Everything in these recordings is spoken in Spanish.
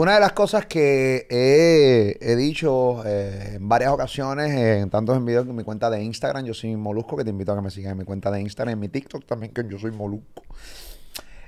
Una de las cosas que he, dicho eh, en varias ocasiones, en tantos en en mi cuenta de Instagram, yo soy Molusco, que te invito a que me sigas en mi cuenta de Instagram, en mi TikTok también, que yo soy Molusco.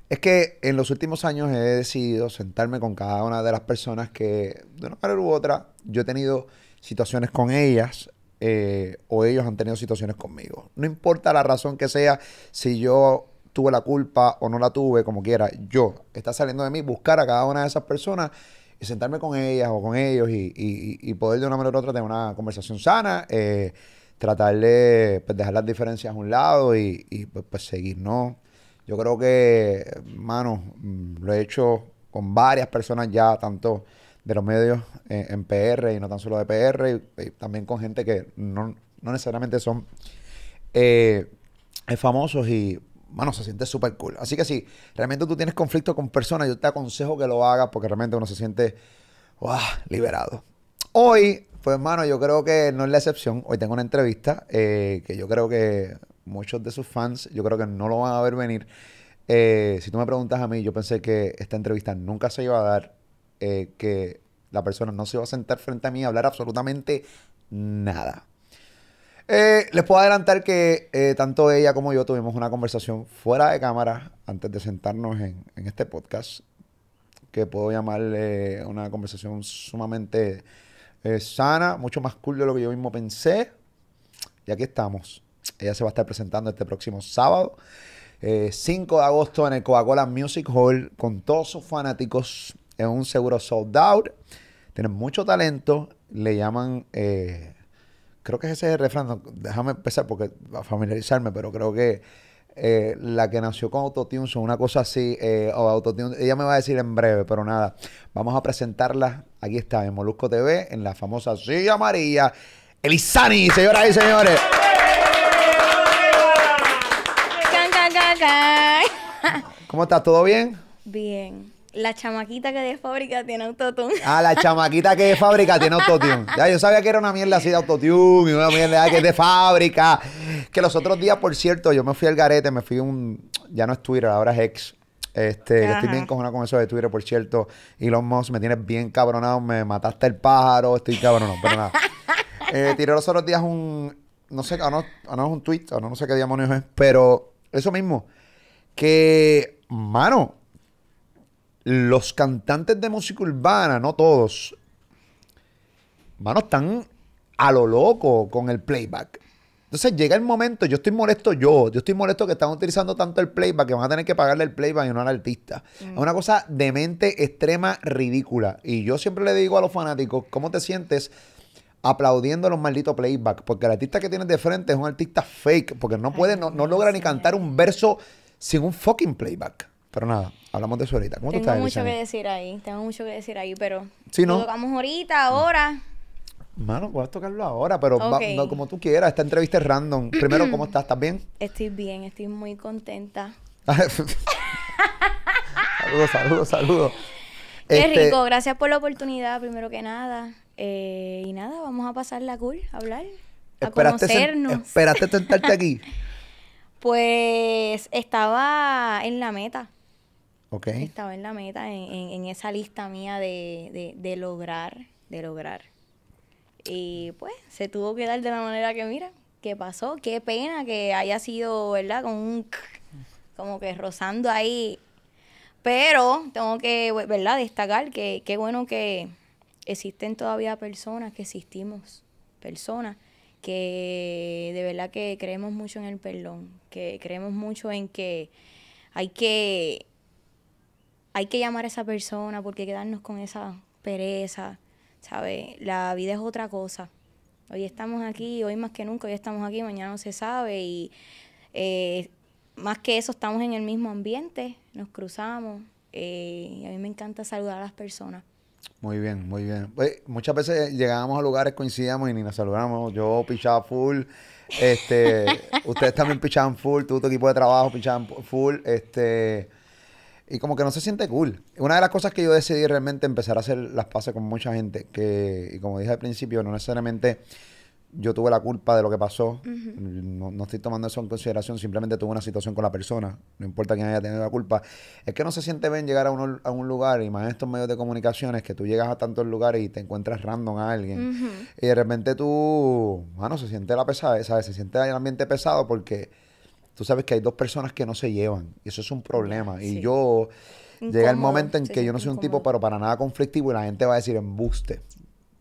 Es que en los últimos años he decidido sentarme con cada una de las personas que, de una manera u otra, yo he tenido situaciones con ellas eh, o ellos han tenido situaciones conmigo. No importa la razón que sea, si yo tuve la culpa o no la tuve, como quiera, yo, está saliendo de mí, buscar a cada una de esas personas y sentarme con ellas o con ellos y, poder de una manera u otra tener una conversación sana, eh, tratar de pues, dejar las diferencias a un lado y, y pues, pues seguir, ¿no? Yo creo que, mano, mm, lo he hecho con varias personas ya, tanto de los medios eh, en PR y no tan solo de PR, también con gente que no, necesariamente son eh, famosos y mano, se siente súper cool. Así que si realmente tú tienes conflicto con personas, yo te aconsejo que lo hagas porque realmente uno se siente liberado. Hoy, pues, mano, yo creo que no es la excepción. Hoy tengo una entrevista eh, que yo creo que muchos de sus fans, yo creo que no lo van a ver venir. Eh, si tú me preguntas a mí, yo pensé que esta entrevista nunca se iba a dar, eh, que la persona no se iba a sentar frente a mí a hablar absolutamente nada. Eh, les puedo adelantar que eh, tanto ella como yo tuvimos una conversación fuera de cámara antes de sentarnos en, este podcast, que puedo llamarle eh, una conversación sumamente sana, mucho más cool de lo que yo mismo pensé. Y aquí estamos. Ella se va a estar presentando este próximo sábado, 5 de agosto, en el Coca-Cola Music Hall, con todos sus fanáticos. en un seguro sold out. Tienen mucho talento. Le llaman creo que ese es el refrán, déjame empezar porque a familiarizarme, pero creo que eh, la que nació con Autotune son una cosa así, eh, o Autotune, ella me va a decir en breve, pero nada, vamos a presentarla, aquí está, en Molusco TV, en la famosa silla María, Elisani, señoras y señores. ¿Cómo está? ¿Todo bien? Bien. La chamaquita que de fábrica tiene autotune. Ah, la chamaquita que de fábrica tiene autotune. Ya, yo sabía que era una mierda así de autotune y una mierda que es de fábrica. Que los otros días, por cierto, yo me fui al garete, me fui un. Ya no es Twitter, ahora es ex. Este, estoy bien cojonado con eso de Twitter, por cierto. Elon Musk me tienes bien cabronado, me mataste el pájaro, estoy cabronado, pero nada. Eh, tiré los otros días un. No sé, no, no es un tweet, no, no sé qué demonios es, pero eso mismo. Que, mano, los cantantes de música urbana, no todos, mano, están a lo loco con el playback. Entonces llega el momento, yo estoy molesto yo, yo estoy molesto que están utilizando tanto el playback que van a tener que pagarle el playback y no al artista. Es mm. una cosa demente, extrema, ridícula. Y yo siempre le digo a los fanáticos, ¿cómo te sientes aplaudiendo los malditos playback? Porque el artista que tienes de frente es un artista fake, porque no puede, no logra ni cantar un verso sin un fucking playback. Pero nada. Hablamos de eso ahorita. ¿Cómo tú estás, mucho que decir ahí. Tengo mucho que decir ahí, pero. no. Lo tocamos ahorita, ahora. Mano, puedes tocarlo ahora, pero como tú quieras. Esta entrevista es random. Primero, ¿cómo estás? ¿Estás bien? Estoy bien, estoy muy contenta. saludos, saludos, saludos. Qué este rico, gracias por la oportunidad, primero que nada. Eh, y nada, vamos a pasar la cool, hablar, a conocernos. esperaste sentarte aquí. pues estaba en la meta. Estaba en la meta, en, esa lista mía de, lograr, de lograr. Y pues se tuvo que dar de la manera que, mira, que pasó. Qué pena que haya sido, ¿verdad? Con como que rozando ahí. Pero tengo que, pues, ¿verdad? Destacar que qué bueno que existen todavía personas, que existimos personas que de verdad que creemos mucho en el perdón, que creemos mucho en que hay que hay que llamar a esa persona porque quedarnos con esa pereza, ¿sabes? La vida es otra cosa. Hoy estamos aquí, hoy más que nunca, hoy estamos aquí, mañana no se sabe y eh, más que eso estamos en el mismo ambiente, nos cruzamos eh, y a mí me encanta saludar a las personas. Muy bien, muy bien. muchas veces llegábamos a lugares, coincidíamos y ni nos saludábamos. Yo pichaba full, este, ustedes también pichaban full, todo tu equipo de trabajo pichaban full, este... Y como que no se siente cool. Una de las cosas que yo decidí realmente empezar a hacer las pases con mucha gente, que, y como dije al principio, no necesariamente yo tuve la culpa de lo que pasó. no, estoy tomando eso en consideración, simplemente tuve una situación con la persona. No importa quién haya tenido la culpa. Es que no se siente bien llegar a, a un lugar, y más en estos medios de comunicaciones, que tú llegas a tantos lugares y te encuentras random a alguien. Y de repente tú, mano, se siente la pesada ¿sabes? Se siente el ambiente pesado porque tú sabes que hay dos personas que no se llevan y eso es un problema. Y yo llega el momento en que yo no soy un tipo, pero para nada conflictivo y la gente va a decir embuste.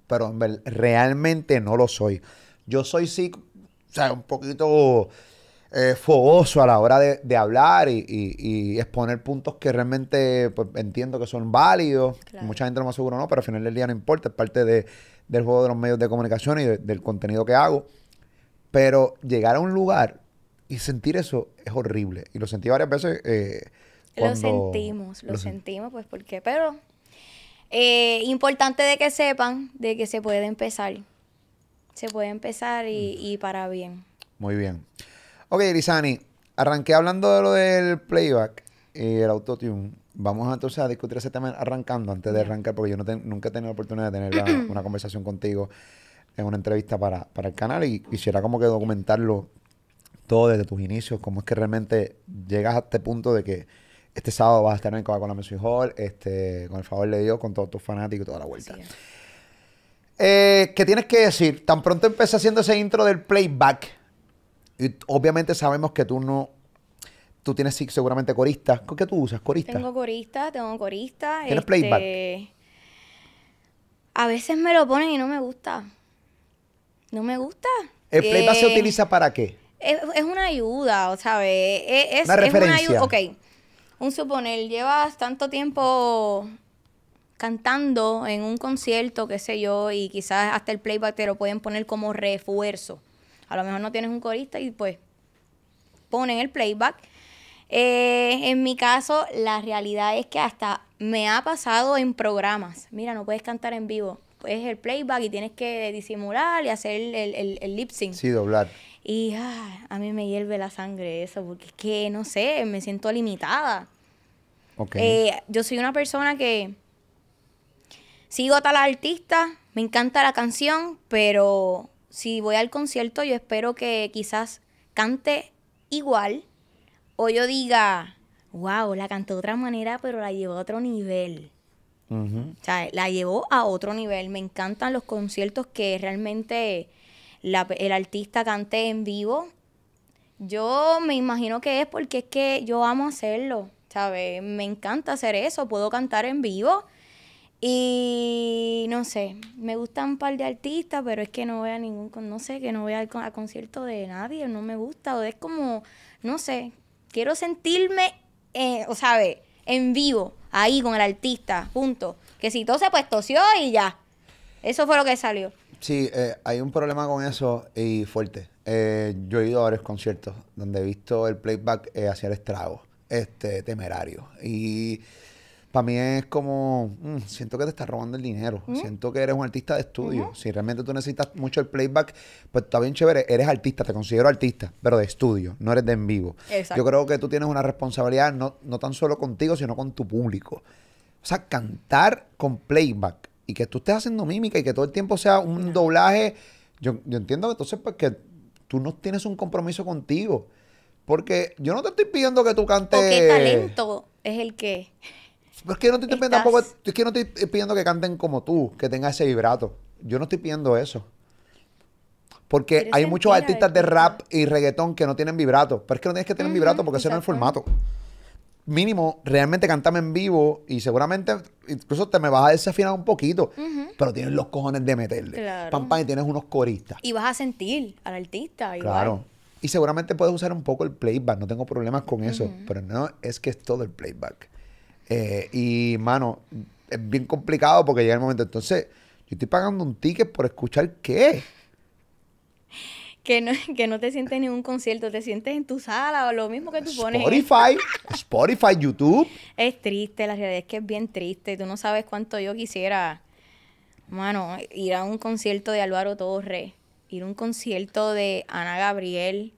Pero realmente no lo soy. Yo soy sí, o sea, un poquito eh, fogoso a la hora de, hablar y, exponer puntos que realmente pues, entiendo que son válidos. Mucha gente lo más seguro no, pero al final del día no importa, es parte del juego de los medios de comunicación y del contenido que hago. Pero llegar a un lugar y sentir eso es horrible. Y lo sentí varias veces. Eh, lo sentimos, lo, sentimos, pues porque, pero eh, importante de que sepan de que se puede empezar. Se puede empezar y, mm. para bien. Muy bien. Ok, Lisani, arranqué hablando de lo del playback y el autotune. Vamos entonces a discutir ese tema arrancando, antes de arrancar, porque yo nunca he tenido la oportunidad de tener una conversación contigo en una entrevista para, para el canal y quisiera como que documentarlo todo desde tus inicios, cómo es que realmente llegas a este punto de que este sábado vas a estar en el Coca-Cola Messi Hall, este, con el favor de Dios, con todos tus fanáticos y toda la vuelta. Eh, ¿Qué tienes que decir? Tan pronto empecé haciendo ese intro del playback. Y obviamente sabemos que tú no. Tú tienes seguramente coristas. ¿Qué tú usas? ¿Corista? Tengo corista, tengo corista. ¿Tienes playback? Este, a veces me lo ponen y no me gusta. No me gusta. ¿El playback se eh, utiliza para qué? es, una ayuda, ¿sabes? Es, una es una ayuda. Ok, un suponer, llevas tanto tiempo cantando en un concierto, qué sé yo, y quizás hasta el playback te lo pueden poner como refuerzo. A lo mejor no tienes un corista y pues ponen el playback. Eh, en mi caso, la realidad es que hasta me ha pasado en programas. Mira, no puedes cantar en vivo. Es el playback y tienes que disimular y hacer el lip sync. Sí, doblar. Y a mí me hierve la sangre eso, porque es que, no sé, me siento limitada. Okay. Eh, yo soy una persona que sigo a tal artista, me encanta la canción, pero si voy al concierto yo espero que quizás cante igual o yo diga, wow, la cantó de otra manera, pero la llevó a otro nivel. O sea, la llevó a otro nivel. Me encantan los conciertos que realmente el artista cante en vivo. Yo me imagino que es porque es que yo amo hacerlo, ¿sabes? Me encanta hacer eso, puedo cantar en vivo. Y no sé, me gustan un par de artistas, pero es que no voy a ningún, no sé, que no voy a, a concierto de nadie, no me gusta, o es como, no sé, quiero sentirme, eh, o sabe, en vivo, ahí con el artista, punto. Que si tose, pues tosió y ya. Eso fue lo que salió. Sí, eh, hay un problema con eso y fuerte. Eh, yo he ido a varios conciertos donde he visto el playback eh, hacia el estragos, este, temerario. Y para mí es como, mm, siento que te estás robando el dinero, siento que eres un artista de estudio. Si realmente tú necesitas mucho el playback, pues está bien chévere, eres artista, te considero artista, pero de estudio, no eres de en vivo. Yo creo que tú tienes una responsabilidad no, no tan solo contigo, sino con tu público. O sea, cantar con playback y que tú estés haciendo mímica y que todo el tiempo sea un doblaje. Yo, entiendo que entonces porque pues, tú no tienes un compromiso contigo. Porque yo no te estoy pidiendo que tú cantes. ¿O qué talento es el que.? es que yo no te estoy pidiendo Es que no estoy pidiendo que canten como tú, que tengas ese vibrato. Yo no estoy pidiendo eso. Porque hay muchos artistas de rap y reggaetón que no tienen vibrato. Pero es que no tienes que tener vibrato porque ese no es el formato mínimo, realmente cantame en vivo y seguramente incluso te me vas a desafinar un poquito, pero tienes los cojones de meterle. Pam, pam, y tienes unos coristas. Y vas a sentir al artista. Igual. Claro. Y seguramente puedes usar un poco el playback, no tengo problemas con eso, pero no, es que es todo el playback. Eh, y, mano, es bien complicado porque llega el momento, entonces, yo estoy pagando un ticket por escuchar qué que no, que no te sientes en ningún concierto, te sientes en tu sala o lo mismo que tú pones. Spotify, Spotify, YouTube. Es triste, la realidad es que es bien triste. Tú no sabes cuánto yo quisiera, mano, ir a un concierto de Álvaro Torres, ir a un concierto de Ana Gabriel,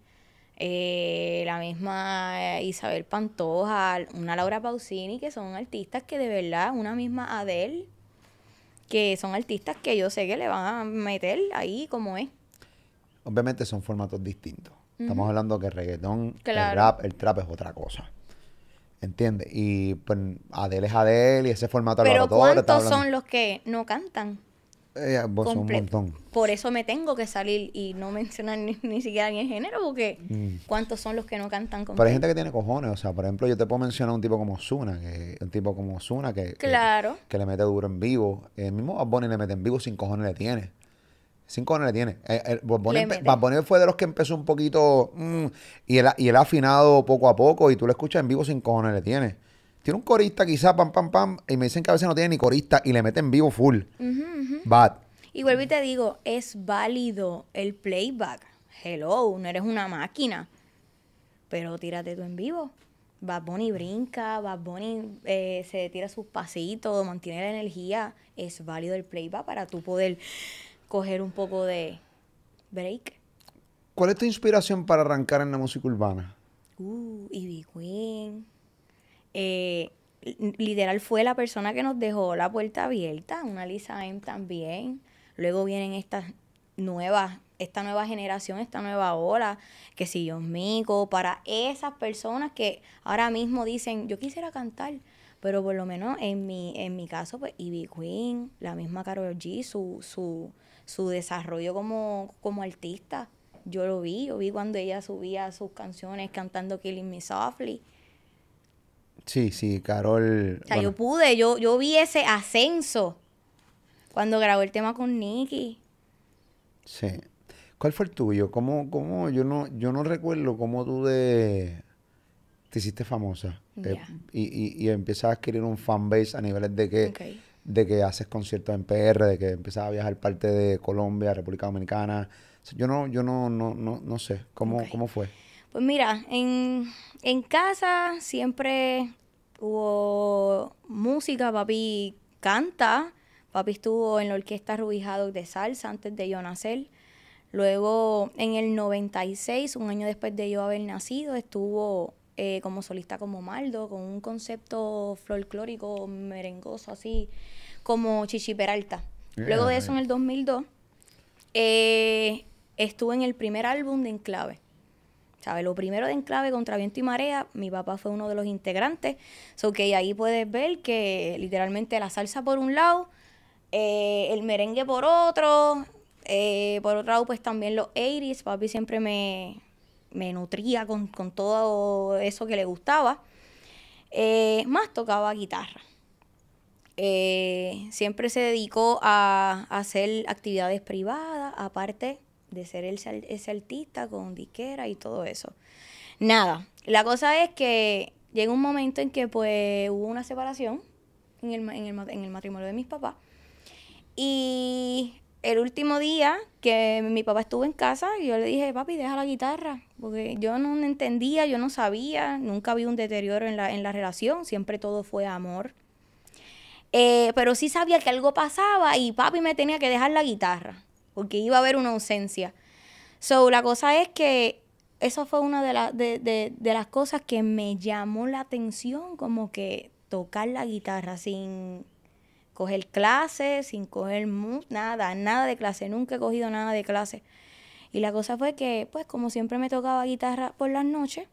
eh, la misma eh, Isabel Pantoja, una Laura Pausini, que son artistas que de verdad, una misma Adele, que son artistas que yo sé que le van a meter ahí como es. Obviamente son formatos distintos. Estamos hablando que reggaetón, el rap, el trap es otra cosa. ¿Entiendes? Y pues Adele es Adele y ese formato Pero ¿cuántos son los que no cantan? Eh, ah, son un montón. Por eso me tengo que salir y no mencionar ni, siquiera ni el género, porque mm. ¿cuántos son los que no cantan con Pero hay gente que tiene cojones, o sea, por ejemplo, yo te puedo mencionar un tipo como Zuna, que un tipo como Zuna que, que, le mete duro en vivo. El mismo a Bonnie le mete en vivo sin cojones le tiene. Sin cojones le tiene. El, eh, eh, Bad, fue de los que empezó un poquito mm, y, él, ha afinado poco a poco y tú lo escuchas en vivo, sin cojones le tiene. Tiene un corista quizá, pam, pam, pam, y me dicen que a veces no tiene ni corista y le mete en vivo full. Bad. Y vuelvo y te digo, es válido el playback. Hello, no eres una máquina. Pero tírate tú en vivo. Bad Bunny brinca, Bad Bunny eh, se tira sus pasitos, mantiene la energía. Es válido el playback para tú poder coger un poco de break. ¿Cuál es tu inspiración para arrancar en la música urbana? Uh, Ivy Queen. Eh, literal fue la persona que nos dejó la puerta abierta, una Lisa M también. Luego vienen estas nuevas, esta nueva generación, esta nueva ola, que si Dios mico, para esas personas que ahora mismo dicen, yo quisiera cantar, pero por lo menos en mi, en mi caso, pues Ivy Queen, la misma Carol G, su, su, su desarrollo como, artista. Yo lo vi, yo vi cuando ella subía sus canciones cantando Killing Me Softly. Sí, sí, Carol. O sea, yo pude, yo, yo vi ese ascenso cuando grabó el tema con Nicky. Sí. ¿Cuál fue el tuyo? ¿Cómo, cómo? Yo no, yo no recuerdo cómo tú te hiciste famosa eh, y, y, y, a adquirir un fanbase a niveles de que de que haces conciertos en PR, de que empezaba a viajar parte de Colombia, República Dominicana. Yo no, yo no, no, no, sé. ¿Cómo, ¿Cómo fue? Pues mira, en, en casa siempre hubo música, papi canta. Papi estuvo en la orquesta Rubijado de salsa antes de yo nacer. Luego, en el 96, un año después de yo haber nacido, estuvo eh, como solista como Maldo, con un concepto folclórico merengoso así, como Chichi Peralta. Luego de eso, en el 2002, eh, estuve en el primer álbum de Enclave. ¿Sabes? Lo primero de Enclave contra Viento y Marea, mi papá fue uno de los integrantes. So que ahí puedes ver que literalmente la salsa por un lado, eh, el merengue por otro, por otro lado pues también los 80 papi siempre me, me nutría con, todo eso que le gustaba. Eh, más tocaba guitarra. Eh, siempre se dedicó a, hacer actividades privadas, aparte de ser el, ese artista con diquera y todo eso. Nada, la cosa es que llega un momento en que pues hubo una separación en el, en el matrimonio de mis papás y el último día que mi papá estuvo en casa, yo le dije, papi, deja la guitarra, porque yo no entendía, yo no sabía, nunca había un deterioro en la, en la relación, siempre todo fue amor. Eh, pero sí sabía que algo pasaba y papi me tenía que dejar la guitarra, porque iba a haber una ausencia. So, la cosa es que eso fue una de, de las cosas que me llamó la atención, como que tocar la guitarra sin coger clases, sin coger nada, nada de clase, nunca he cogido nada de clase. Y la cosa fue que, pues como siempre me tocaba guitarra por las noches,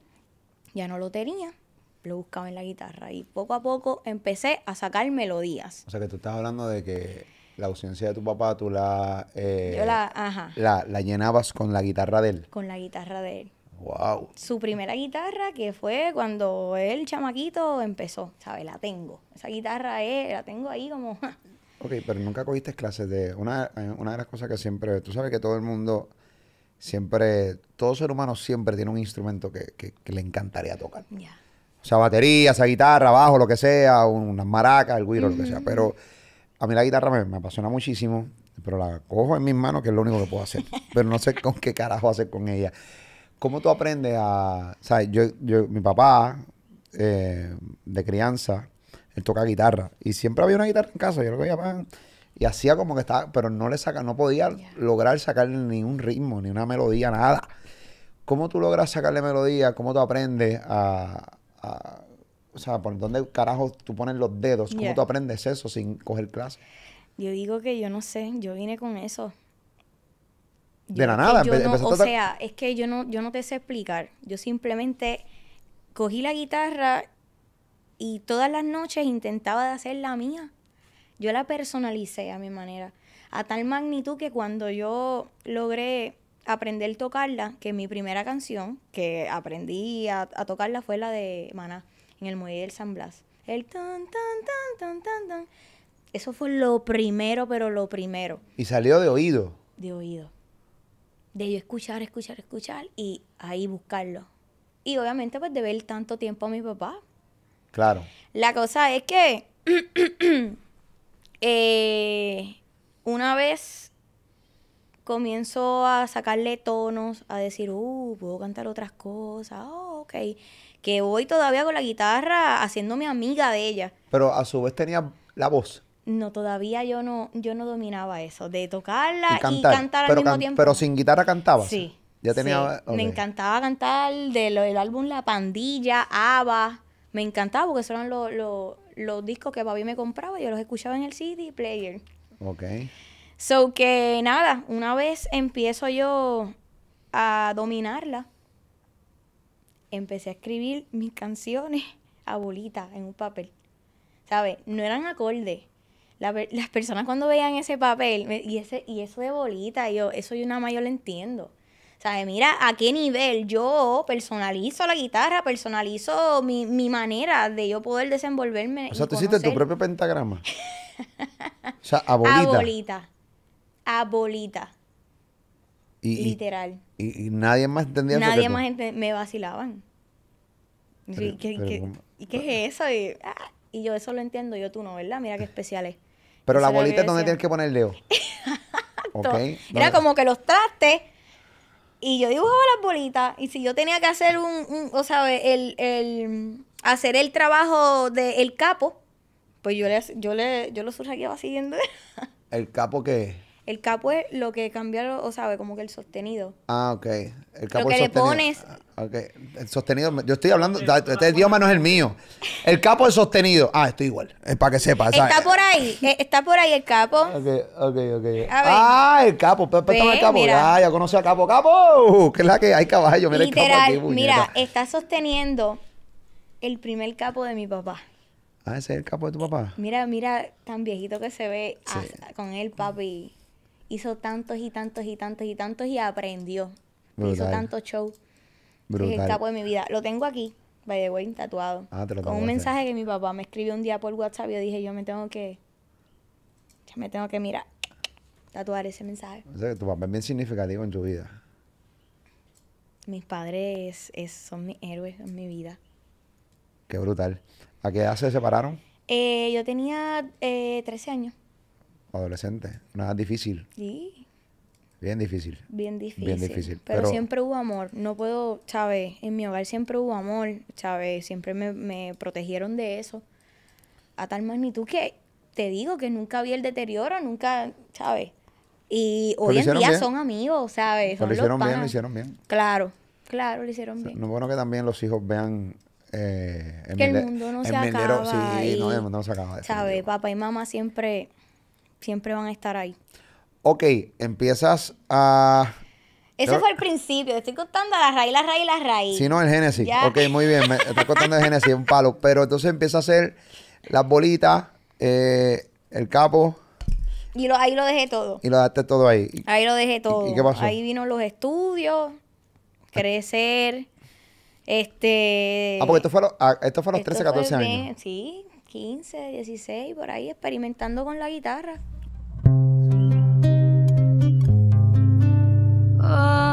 ya no lo tenía, lo buscaba en la guitarra y poco a poco empecé a sacar melodías. O sea que tú estás hablando de que la ausencia de tu papá tú la, eh, la llenabas con la guitarra de él. Con la guitarra de él. Wow. Su primera guitarra, que fue cuando el chamaquito empezó, ¿sabes? La tengo. Esa guitarra eh, la tengo ahí como. ok, pero nunca cogiste clases de. Eh, una, de las cosas que siempre. Tú sabes que todo el mundo. Siempre. Todo ser humano siempre tiene un instrumento que, le encantaría tocar. Ya. O sea, batería, esa guitarra, bajo, lo que sea, unas maracas, el güiro, lo que sea. Pero a mí la guitarra me, me apasiona muchísimo, pero la cojo en mis manos, que es lo único que puedo hacer. pero no sé con qué carajo hacer con ella. ¿Cómo tú aprendes a...? O sea, mi papá, eh, de crianza, él toca guitarra. Y siempre había una guitarra en casa. Yo lo veía, y hacía como que estaba... Pero no le saca, no podía lograr sacarle ni un ritmo, ni una melodía, nada. ¿Cómo tú logras sacarle melodía? ¿Cómo tú aprendes a, o sea, por dónde carajo tú pones los dedos, cómo tú aprendes eso sin coger clases. Yo digo que yo no sé, yo vine con eso de la nada. no, o sea, es que yo no, yo no te sé explicar. Yo simplemente cogí la guitarra y todas las noches intentaba de hacer la mía. Yo la personalicé a mi manera, a tal magnitud que cuando yo logré aprender a tocarla, que mi primera canción que aprendí a, tocarla fue la de Maná, en el muelle del San Blas. El tan, tan, tan, tan, tan, tan. Eso fue lo primero, pero lo primero. Y salió de oído. De oído de yo escuchar, escuchar, escuchar y ahí buscarlo. Y obviamente pues de ver tanto tiempo a mi papá. Claro. La cosa es que eh, una vez comienzo a sacarle tonos, a decir, uh, puedo cantar otras cosas, oh, ok. Que voy todavía con la guitarra haciéndome amiga de ella. Pero a su vez tenía la voz no, todavía yo no, yo no dominaba eso, de tocarla y cantar, al pero mismo tiempo. Pero sin guitarra cantaba. Sí. Ya tenía, Me encantaba cantar de del álbum La Pandilla, Ava. Me encantaba porque esos eran los discos que papi me compraba. Yo los escuchaba en el CD player. Ok. So que nada, una vez empiezo yo a dominarla, empecé a escribir mis canciones a bolita en un papel. ¿Sabes? No eran acordes las personas cuando veían ese papel y, ese, y eso de bolita, yo, eso yo nada más yo lo entiendo. O sea, Mira a qué nivel yo personalizo la guitarra, personalizo mi, manera de yo poder desenvolverme. O sea, tú hiciste tu propio pentagrama. o sea, a bolita. A bolita. A bolita. Literal. Y, nadie más entendía Nadie más Me vacilaban. ¿Y, qué, es eso? Y, ah, y yo eso lo entiendo, yo tú no, ¿verdad? Mira qué especial es. Pero la bolita es donde tienes que poner Leo? okay. Era como que los trastes y yo dibujaba las bolitas. Y si yo tenía que hacer un, o sea, el, el, hacer el trabajo del capo, pues yo le, yo le, yo lo siguiendo. ¿El capo qué es? El capo es lo que cambia, o sabe, como que el sostenido. Ah, ok. El capo lo que le pones. Ah, okay. El sostenido. Yo estoy hablando. Este idioma no es el mío. El capo es sostenido. Ah, estoy igual. Es para que sepa. Está eh, por ahí. Eh, está por ahí el capo. Ok, ok, ok. Ah, el capo. espérame, el capo. ya conoce al capo. ¡Capo! Uh, ¿Qué es la que hay caballo. Mira Literal, Mira, está sosteniendo el primer capo de mi papá. Ah, ese es el capo de tu papá. Mira, mira, tan viejito que se ve ah, con él, papi hizo tantos y tantos y tantos y tantos y aprendió. Hizo tantos shows. Es el capo de mi vida. Lo tengo aquí, by the way, tatuado. Ah, con un mensaje que mi papá me escribió un día por WhatsApp y yo dije, yo me tengo que... Ya me tengo que mirar, tatuar ese mensaje. tu papá es bien significativo en tu vida. Mis padres son mis héroes en mi vida. Qué brutal. ¿A qué edad se separaron? Eh, yo tenía 13 eh, años adolescente, nada difícil. Sí. Bien difícil. Bien difícil. Bien difícil. Pero, siempre hubo amor. No puedo, Chávez, En mi hogar siempre hubo amor, Chávez, Siempre me, protegieron de eso. A tal magnitud que te digo que nunca vi el deterioro, nunca, Chávez. Y hoy en día son amigos, ¿sabes? Son lo hicieron bien, lo hicieron bien. Claro, claro, lo hicieron bien. No es bueno que también los hijos vean eh, que el mundo no se acaba. Sí, no, el mundo no se acaba. Chávez, Papá y mamá siempre siempre van a estar ahí. Ok, empiezas a... Ese fue el principio, estoy contando la raíz, la raíz, la raíz. Sí, no, el Génesis. Ok, muy bien, me estoy contando el Génesis, un palo. Pero entonces empieza a hacer las bolitas, eh, el capo. Y lo, ahí lo dejé todo. Y lo dejaste todo ahí. Ahí lo dejé todo. ¿Y, qué pasó? Ahí vino los estudios, crecer, este... Ah, porque esto fue a, ah, esto fue los 13, 14 años. Sí, Sí, 15, 16, por ahí, experimentando con la guitarra. Ah.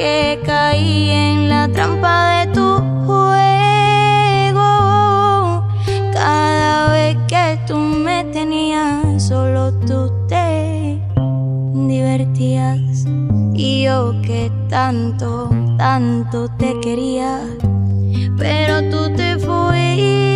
que caí en la trampa de tu juego. Cada vez que tú me tenías, solo tú te divertías. Y yo que tanto, tanto te quería, pero tú te fuiste.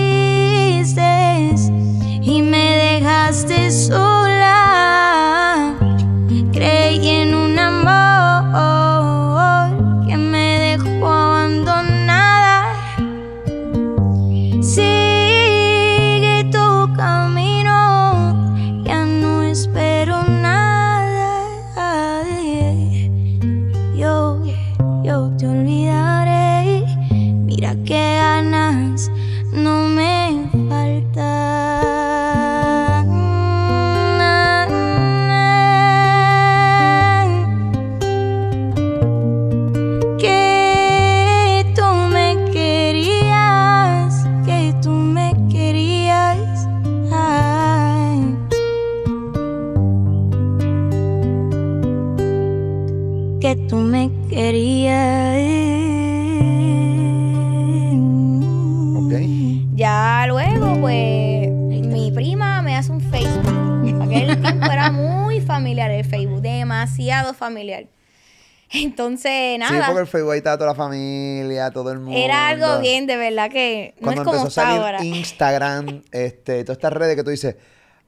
familiar. Entonces, nada. Sí, porque el Facebook estaba toda la familia, todo el mundo. Era algo bien, de verdad que no es como empezó a salir Instagram, este, todas estas redes que tú dices,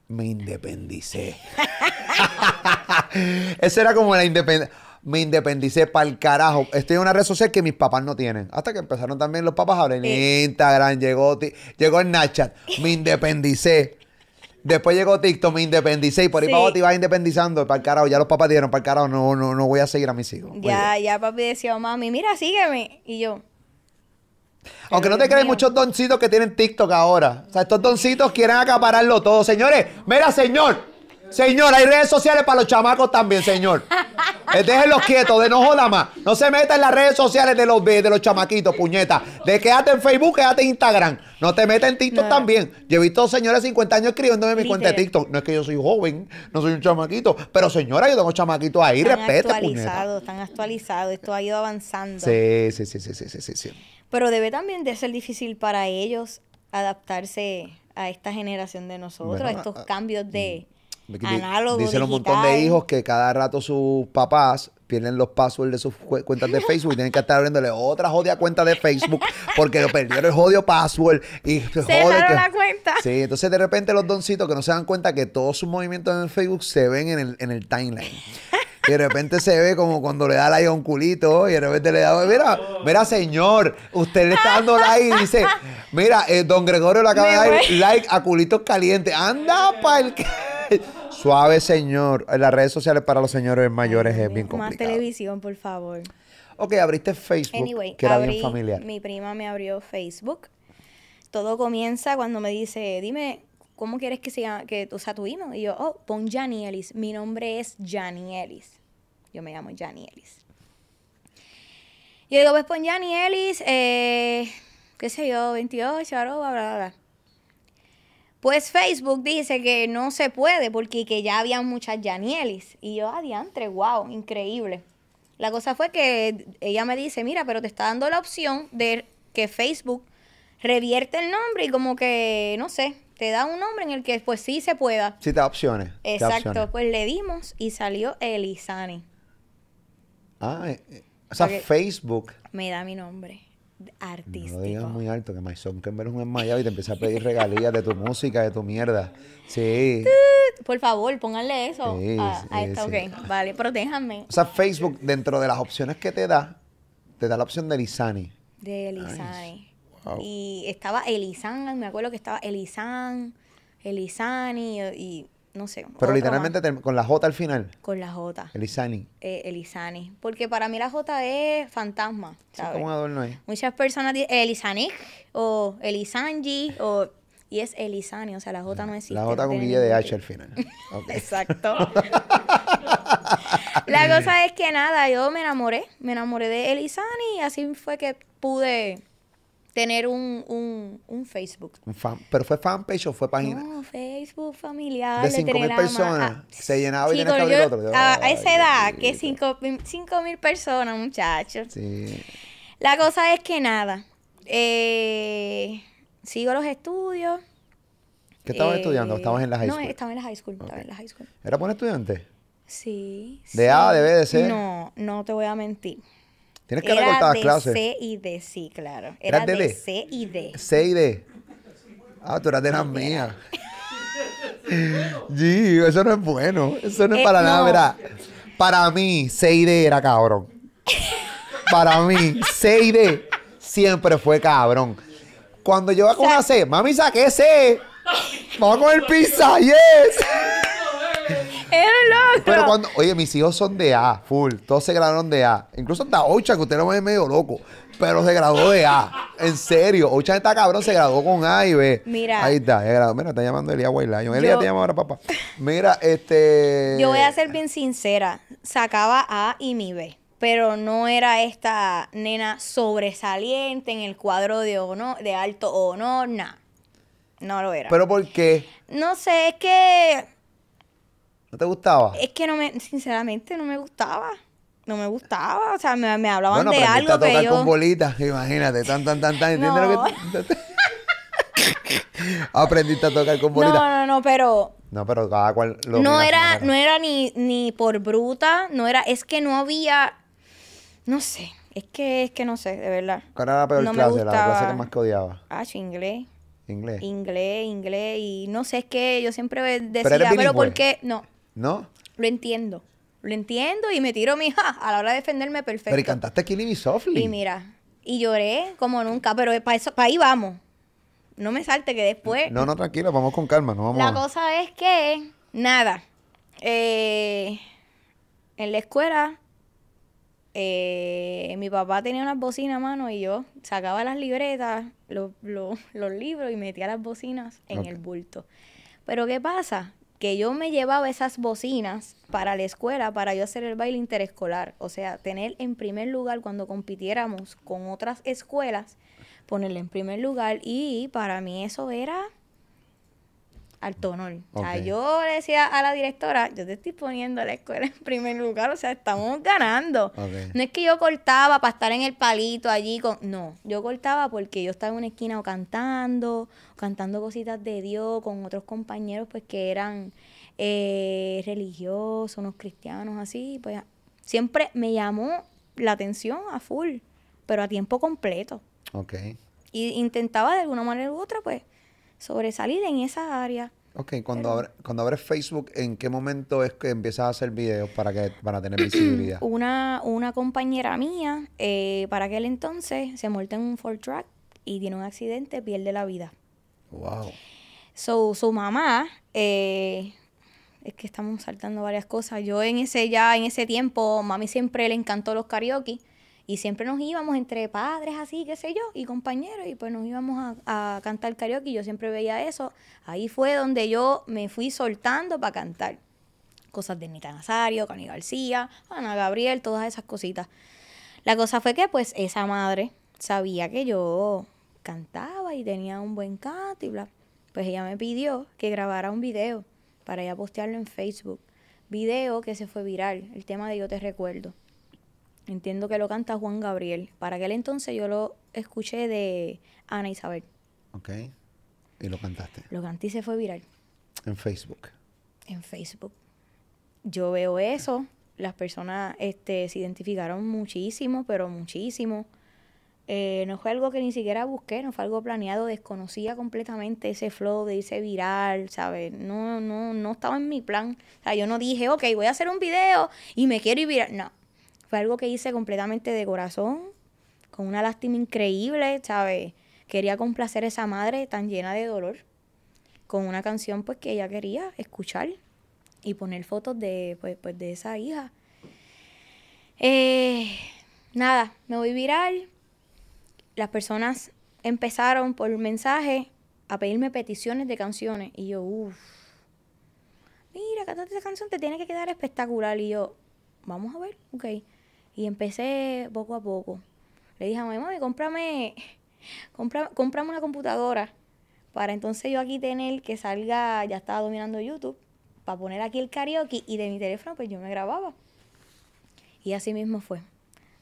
me independicé. Esa era como la independencia. Me independicé para el carajo. Estoy en una red social que mis papás no tienen. Hasta que empezaron también los papás a abrir en Instagram, llegó, llegó el Snapchat. Me independicé. Después llegó TikTok, me independicé y por ahí te ibas independizando. Para el carajo, ya los papás dieron, para el carajo, no, no, no voy a seguir a mis hijos. Ya, ya papi decía, mami, mira, sígueme. Y yo. Aunque no te crees muchos doncitos que tienen TikTok ahora. O sea, estos doncitos quieren acapararlo todo. Señores, mira, señor. Señora, hay redes sociales para los chamacos también, señor. Eh, déjenlos quietos, de no joda más. No se meta en las redes sociales de los, de los chamaquitos, puñeta. De quédate en Facebook, quédate en Instagram. No te metas en TikTok también. Yo he visto señores 50 años escribiéndome mi cuenta de TikTok. No es que yo soy joven, no soy un chamaquito. Pero señora, yo tengo chamaquitos ahí, están actualizados, Están actualizados, esto ha ido avanzando. Sí, sí, sí, sí, sí, sí, sí. Pero debe también de ser difícil para ellos adaptarse a esta generación de nosotros, a estos cambios de... Análogo, dicen un montón de hijos que cada rato sus papás pierden los passwords de sus cuentas de Facebook y tienen que estar abriéndole otra jodia cuenta de Facebook porque perdieron el jodido password y se jode la cuenta. Sí, entonces de repente los doncitos que no se dan cuenta que todos sus movimientos en Facebook se ven en el, timeline. Y de repente se ve como cuando le da like a un culito y de repente le da, mira, mira señor, usted le está dando like y dice, mira, eh, don Gregorio le acaba de dar like a culitos calientes. Anda pa' el... Suave señor. las redes sociales para los señores mayores es bien complicado. Más televisión, por favor. Ok, abriste Facebook, anyway, Mi prima me abrió Facebook. Todo comienza cuando me dice, dime, ¿cómo quieres que sea, que, o sea, tu email? Y yo, oh, pon Janielis. Mi nombre es Ellis. Yo me llamo Janielis. Yo digo, pues pon Janielis, eh, qué sé yo, 28, bla, bla, bla. Pues Facebook dice que no se puede porque que ya había muchas Yanielis. Y yo, adiante ah, wow, increíble. La cosa fue que ella me dice, mira, pero te está dando la opción de que Facebook revierte el nombre y como que, no sé, te da un nombre en el que pues sí se pueda. Sí, te da opciones. Exacto, pues le dimos y salió Elisani Ah, eh, eh, o sea, Facebook. Me da mi nombre artístico. No digas muy alto, que que me es un enmayado y te empieza a pedir regalías de tu música, de tu mierda. Sí. Por favor, pónganle eso a, ok. Vale, protéjanme. O sea, Facebook, dentro de las opciones que te da, te da la opción de Lisani. De Lisani. Y estaba Elisan, me acuerdo que estaba Elisan, Elisani y no sé. Pero literalmente con la J al final. Con la J. Elisani. Eh, Elizani. Porque para mí la J es fantasma. ¿sabes? un adorno ahí. Muchas personas dicen eh, Elisani o Elisanji o... Y es Elisani. o sea, la J no existe. La J con guía de H al final. Exacto. la cosa es que nada, yo me enamoré. Me enamoré de Elisani. y así fue que pude tener un, un, un Facebook. ¿Pero fue fanpage o fue página? No, Facebook familiar. De 5 mil personas. Ah, se llenaba y tenía que otro. a, a, esa edad, que 5 mil personas, muchachos. Sí. La cosa es que nada. Eh, sigo los estudios. ¿Qué estabas eh, estudiando? ¿Estabas en la high school? No, estaba en la high school. en la high school. ¿Era buen estudiante? Sí. ¿De A, de B, de C? No, no te voy a mentir. Tienes que haber cortado clases. Era de C y D, sí, claro. Era de, C y D. C y D. Ah, tú eras de las mías. G, eso no es bueno. Eso no es eh, para nada, ¿verdad? Para mí, C y D era cabrón. para mí, C y D siempre fue cabrón. Cuando yo voy con una C, mami, saqué C. Vamos a comer pizza, yes. Era loco. Pero cuando, oye, mis hijos son de A, full. Todos se graduaron de A. Incluso hasta Ocha, que usted lo ve medio loco. Pero se graduó de A. En serio. Ocha está cabrón, se graduó con A y B. Mira. Ahí está. graduó. Mira, está llamando Elías Guaylaño. Elías te llama ahora, papá. Mira, este. Yo voy a ser bien sincera. Sacaba A y mi B pero no era esta nena sobresaliente en el cuadro de de alto honor, nada. No lo era. ¿Pero por qué? No sé, es que ¿No te gustaba? Es que no me, sinceramente, no me gustaba. No me gustaba, o sea, me, me hablaban de algo a tocar con bolitas, imagínate, tan, tan, tan, tan, ¿entiendes lo que...? Aprendiste a tocar con bolitas. No, no, no, pero... No, pero cada cual lo No era, no era ni, ni por bruta, no era... Es que no había... No sé, es que, es que no sé, de verdad. ¿Cuál era la peor clase? La clase que más que odiaba. Ah, inglés. Inglés. Inglés, inglés. Y no sé, es que yo siempre decía, pero, pero ¿por qué? No. ¿No? Lo entiendo. Lo entiendo y me tiro mi hija a la hora de defenderme perfecto. Pero y cantaste Killing Me Softly. Y mira, y lloré como nunca, pero para eso, para ahí vamos. No me salte que después. No, no, tranquila, vamos con calma, no vamos. La cosa es que nada. Eh, en la escuela eh, mi papá tenía unas bocinas a mano y yo sacaba las libretas, los, libros y metía las bocinas en el bulto. Pero ¿qué pasa? que yo me llevaba esas bocinas para la escuela para yo hacer el baile interescolar. O sea, tener en primer lugar cuando compitiéramos con otras escuelas, ponerle en primer lugar. Y para mí eso era al tonor. O sea, yo le decía a la directora, yo te estoy poniendo la escuela en primer lugar, o sea, estamos ganando. No es que yo cortaba para estar en el palito allí No, yo cortaba porque yo estaba en una esquina o cantando, cantando cositas de Dios con otros compañeros pues que eran eh, religiosos, unos cristianos así, pues siempre me llamó la atención a full, pero a tiempo completo. Ok. Y intentaba de alguna manera u otra pues sobresalir en esa área. Ok, cuando, abres Facebook, ¿en qué momento es que empiezas a hacer videos para que a tener visibilidad? Una, una compañera mía, eh, para aquel entonces, se muerta en un Ford Track y tiene un accidente, pierde la vida. Wow. su mamá, eh, es que estamos saltando varias cosas. Yo en ese ya, en ese tiempo, mami siempre le encantó los karaoke. Y siempre nos íbamos entre padres así, qué sé yo, y compañeros, y pues nos íbamos a, cantar karaoke y yo siempre veía eso. Ahí fue donde yo me fui soltando para cantar. Cosas de Nita Nazario, Cani García, Ana Gabriel, todas esas cositas. La cosa fue que pues esa madre sabía que yo cantaba y tenía un buen canto y bla. Pues ella me pidió que grabara un video para ella postearlo en Facebook. Video que se fue viral, el tema de Yo te recuerdo. Entiendo que lo canta Juan Gabriel. Para aquel entonces yo lo escuché de Ana Isabel. Ok. ¿Y lo cantaste? Lo canté y se fue viral. En Facebook. En Facebook. Yo veo eso. Las personas este, se identificaron muchísimo, pero muchísimo. Eh, no fue algo que ni siquiera busqué, no fue algo planeado, desconocía completamente ese flow de ese viral, ¿sabes? No, no, no estaba en mi plan. O sea, yo no dije, ok, voy a hacer un video y me quiero ir viral. No, fue algo que hice completamente de corazón, con una lástima increíble, ¿sabes? Quería complacer a esa madre tan llena de dolor con una canción pues que ella quería escuchar y poner fotos de, pues, pues esa hija. Eh, nada, me voy viral. Las personas empezaron por mensaje a pedirme peticiones de canciones y yo, uff, mira, cantaste esa canción, te tiene que quedar espectacular y yo, vamos a ver, ok. Y empecé poco a poco. Le dije a mi mami, cómprame, una computadora para entonces yo aquí tener que salga, ya estaba dominando YouTube, para poner aquí el karaoke y de mi teléfono pues yo me grababa. Y así mismo fue.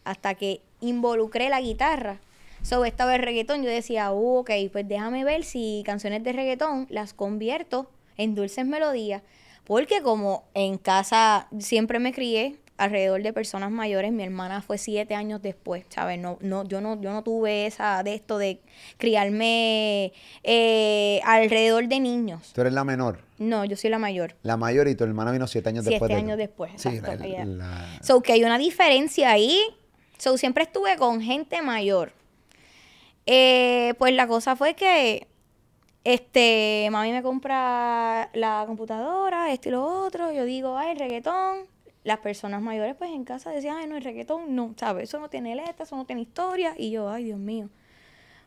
Hasta que involucré la guitarra. Sobre esta vez reggaetón, yo decía, uh, ok, pues déjame ver si canciones de reggaetón las convierto en dulces melodías. Porque como en casa siempre me crié alrededor de personas mayores. Mi hermana fue siete años después, ¿sabes? No, no, yo no, yo no tuve esa de esto de criarme eh, alrededor de niños. ¿Tú eres la menor? No, yo soy la mayor. La mayor y tu hermana vino siete años después. Siete años después. sí, So que hay una diferencia ahí. So siempre estuve con gente mayor. Eh, pues la cosa fue que este, mami me compra la computadora, esto y lo otro, yo digo, ay, reggaetón, las personas mayores pues en casa decían, ay, no, el reggaetón no, ¿sabes? Eso no tiene letra, eso no tiene historia. Y yo, ay, Dios mío.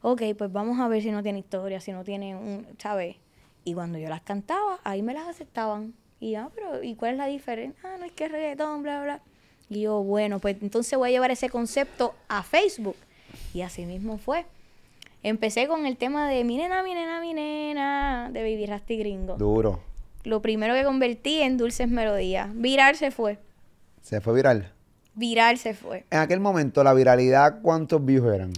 Ok, pues vamos a ver si no tiene historia, si no tiene un, ¿sabes? Y cuando yo las cantaba, ahí me las aceptaban. Y ah, pero ¿y cuál es la diferencia? Ah, no es que es reggaetón, bla, bla. Y yo, bueno, pues entonces voy a llevar ese concepto a Facebook. Y así mismo fue. Empecé con el tema de mi nena, mi nena, mi nena, de Baby Rasty Gringo. Duro. Lo primero que convertí en dulces melodías. virarse fue. Se fue viral. Viral se fue. En aquel momento, la viralidad, ¿cuántos views eran?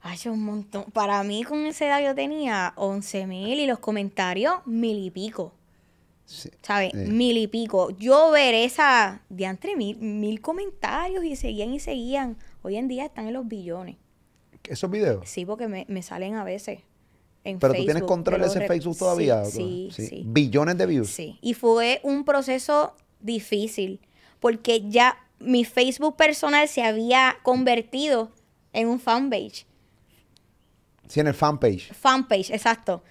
Ay, un montón. Para mí, con ese edad yo tenía 11 mil y los comentarios, mil y pico. ¿Sabes? Mil y pico. Yo ver esa. De entre mil, mil comentarios y seguían y seguían. Hoy en día están en los billones. ¿Esos videos? Sí, porque me, salen a veces. En Pero tú tienes control de ese Facebook todavía. Sí, sí, sí, Billones de views. Sí. Y fue un proceso difícil porque ya mi Facebook personal se había convertido en un fanpage. Sí, en el fanpage. Fanpage, exacto.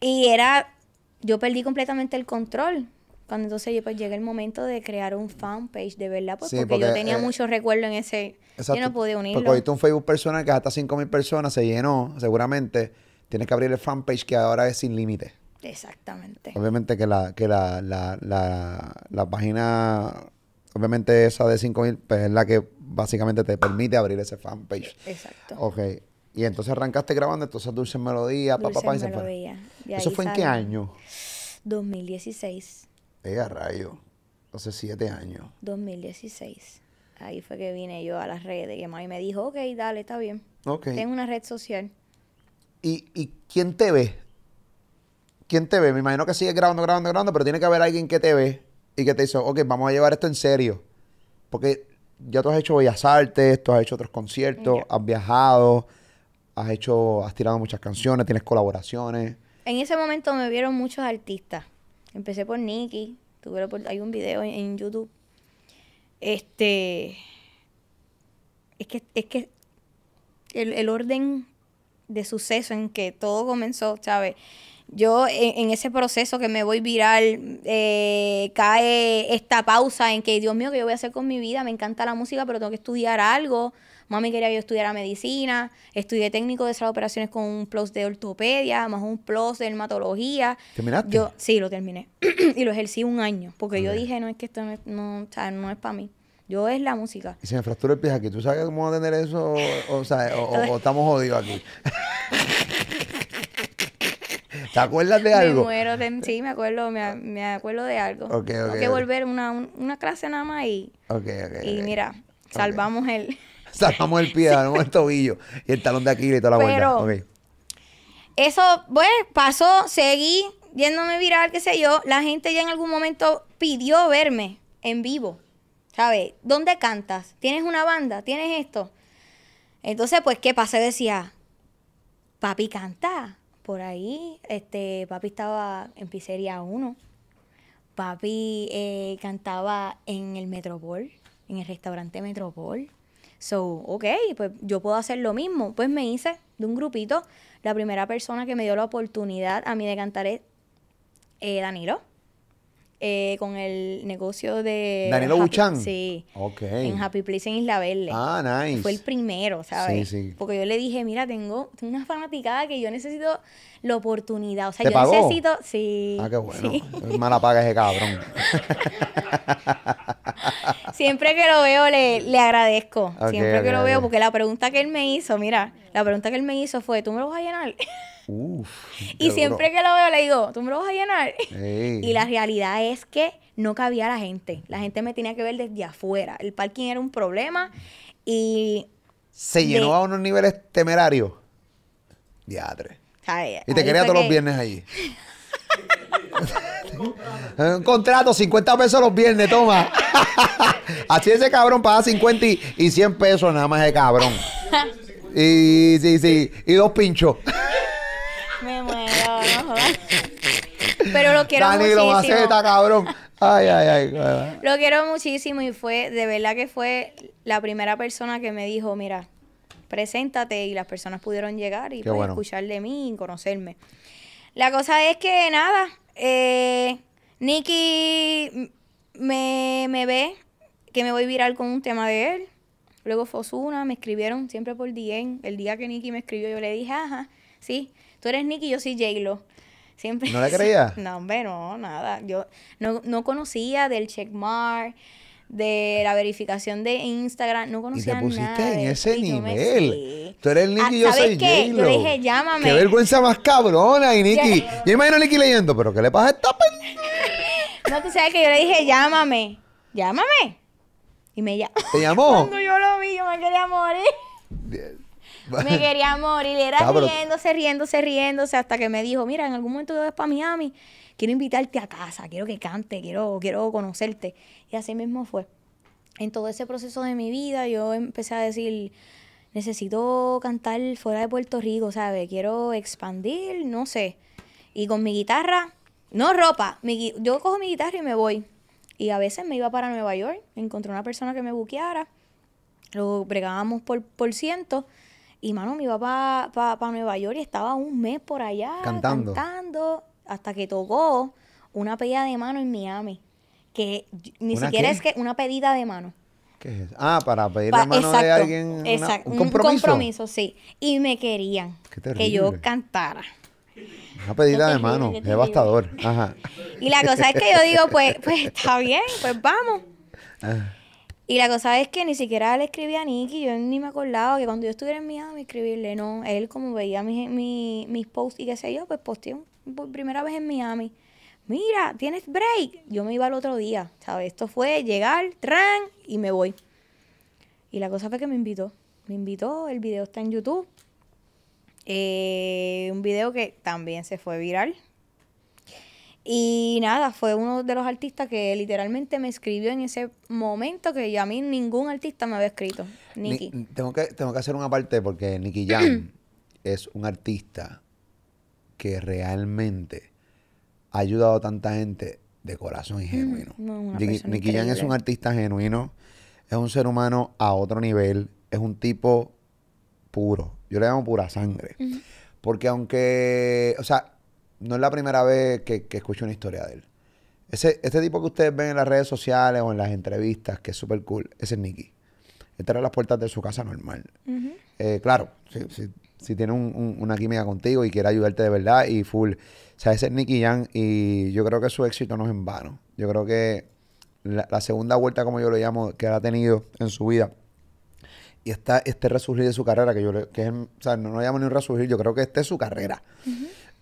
Y era, yo perdí completamente el control. Cuando entonces yo pues, llegué el momento de crear un fanpage, de verdad, pues, porque, yo tenía eh, muchos recuerdos en ese, exacto, yo no pude pues, unirlo. Porque ahorita un Facebook personal que hasta 5.000 personas se llenó, seguramente, tienes que abrir el fanpage que ahora es sin límite. Exactamente. Obviamente que la, la, la, la página Obviamente esa de 5000 pues, es la que básicamente te permite abrir ese fanpage. Exacto. Ok. Y entonces arrancaste grabando, entonces Dulce Melodía, papá, pa, pa, ¿Eso fue en qué año? 2016. Eh, a rayo. Hace siete años. 2016. Ahí fue que vine yo a las redes. Y me dijo, ok, dale, está bien. Ok. Tengo una red social. ¿Y, ¿Y quién te ve? ¿Quién te ve? Me imagino que sigue grabando, grabando, grabando, pero tiene que haber alguien que te ve y que te dice, ok, vamos a llevar esto en serio. Porque ya tú has hecho Bellas Artes, tú has hecho otros conciertos, has viajado, has hecho, has tirado muchas canciones, tienes colaboraciones. En ese momento me vieron muchos artistas. Empecé por Nicky, hay un video en, YouTube. Este es que, es que el, el orden de suceso en que todo comenzó, ¿sabes? yo en, ese proceso que me voy viral, eh, cae esta pausa en que, Dios mío, ¿qué yo voy a hacer con mi vida? Me encanta la música, pero tengo que estudiar algo. Mami quería que yo estudiara medicina, estudié técnico de esas operaciones con un plus de ortopedia, más un plus de dermatología. ¿Terminaste? Yo, sí, lo terminé. y lo ejercí un año, porque yo dije, no, es que esto no, es para mí. Yo es la música. Y se me fractura el pie aquí. ¿Tú sabes cómo va a tener eso? O, sea o estamos jodidos aquí. ¿Te acuerdas de algo? Me sí, me acuerdo, me, acuerdo de algo. Okay, Tengo que volver una, una clase nada más y, y mira, salvamos el... Salvamos el pie, salvamos el tobillo y el talón de aquí y toda la Pero, Okay Eso, pues pasó, seguí yéndome viral, qué sé yo. La gente ya en algún momento pidió verme en vivo. ¿Sabes? ¿Dónde cantas? ¿Tienes una banda? ¿Tienes esto? Entonces, pues, ¿qué pasa? Decía, papi, canta por ahí. Este, papi estaba en Pizzería 1. Papi eh, cantaba en el Metropol, en el restaurante Metropol. So, ok, pues yo puedo hacer lo mismo. Pues me hice de un grupito. La primera persona que me dio la oportunidad a mí de cantar es eh, Danilo eh, con el negocio de... Danilo Buchan. Sí. Ok. En Happy Place en Isla Verde. Ah, nice. Fue el primero, ¿sabes? Sí, sí. Porque yo le dije, mira, tengo, una fanaticada que yo necesito la oportunidad. O sea, yo necesito... Sí. Ah, qué bueno. Mala paga ese cabrón. Siempre que lo veo le, le agradezco. Siempre que lo veo, porque la pregunta que él me hizo, mira, la pregunta que él me hizo fue, ¿tú me lo vas a llenar? y siempre que lo veo le digo, tú me lo vas a llenar. Y la realidad es que no cabía la gente. La gente me tenía que ver desde afuera. El parking era un problema y... Se llenó a unos niveles temerarios. Diadre. y te quería todos los viernes ahí un contrato, 50 pesos los viernes, toma. Así ese cabrón paga 50 y, 100 pesos nada más de cabrón. y sí, sí, y dos pinchos. Pero lo quiero muchísimo. lo quiero muchísimo y fue, de verdad que fue la primera persona que me dijo, mira, preséntate y las personas pudieron llegar y pues, escuchar de mí y conocerme. La cosa es que nada, eh, Nicky me, ve que me voy a virar con un tema de él. Luego Fosuna, me escribieron siempre por DM. El día que Nicky me escribió, yo le dije, ajá, sí, tú eres Nicky, yo soy j ¿No la creía? no, hombre, no, nada. Yo no, conocía del checkmark, de la verificación de Instagram, no conocía nada. Y te pusiste en ese nivel. Tú eres el Nicky y ah, yo ¿sabes qué? Yo le dije, llámame. Qué vergüenza más cabrona, y Nicky. yo imagino a Nicky leyendo, pero ¿qué le pasa a esta No, tú sabes que yo le dije, llámame, llámame. Y me llamó. ¿Te llamó? Cuando yo lo vi, yo me quería morir. me quería morir. Era ah, riéndose, riéndose, riéndose, hasta que me dijo, mira, en algún momento yo voy para Miami, quiero invitarte a casa, quiero que cante, quiero, quiero conocerte. Y así mismo fue. En todo ese proceso de mi vida yo empecé a decir, necesito cantar fuera de Puerto Rico, ¿sabes? Quiero expandir, no sé. Y con mi guitarra, no ropa, yo cojo mi guitarra y me voy. Y a veces me iba para Nueva York, encontré una persona que me buqueara, lo bregábamos por, por ciento y, mano, mi papá para Nueva York y estaba un mes por allá cantando. cantando hasta que tocó una pedida de mano en Miami. Que ni siquiera es que una pedida de mano. Ah, para pedir la mano de alguien. exacto, un compromiso. Un compromiso, sí. Y me querían que yo cantara. Una pedida de mano, devastador. Y la cosa es que yo digo, pues, pues está bien, pues vamos. Ah. Y la cosa es que ni siquiera le escribí a Nicky, yo ni me acordaba que cuando yo estuviera en Miami escribirle, no, él como veía mis, posts y qué sé yo, pues posteé por primera vez en Miami. Mira, tienes break. Yo me iba al otro día, ¿sabes? Esto fue llegar, tran, y me voy. Y la cosa fue que me invitó. Me invitó, el video está en YouTube. Eh, un video que también se fue viral, y nada, fue uno de los artistas que literalmente me escribió en ese momento que a mí ningún artista me había escrito. Nicky. tengo, que, tengo que hacer una parte porque Nicky Jam es un artista que realmente ha ayudado a tanta gente de corazón y mm, genuino. Nicky Jam es un artista genuino, es un ser humano a otro nivel, es un tipo puro. Yo le llamo pura sangre. Porque aunque, o sea, no es la primera vez que, escucho una historia de él. Ese, este tipo que ustedes ven en las redes sociales o en las entrevistas, que es súper cool, ese es Nicky. Él trae las puertas de su casa normal. Eh, claro, si, tiene una química contigo y quiere ayudarte de verdad y full. O sea, ese es Nicky Jan y yo creo que su éxito no es en vano. Yo creo que la, segunda vuelta, como yo lo llamo, que él ha tenido en su vida y está este resurgir de su carrera, que yo que es, no lo llamo ni un resurgir, yo creo que este es su carrera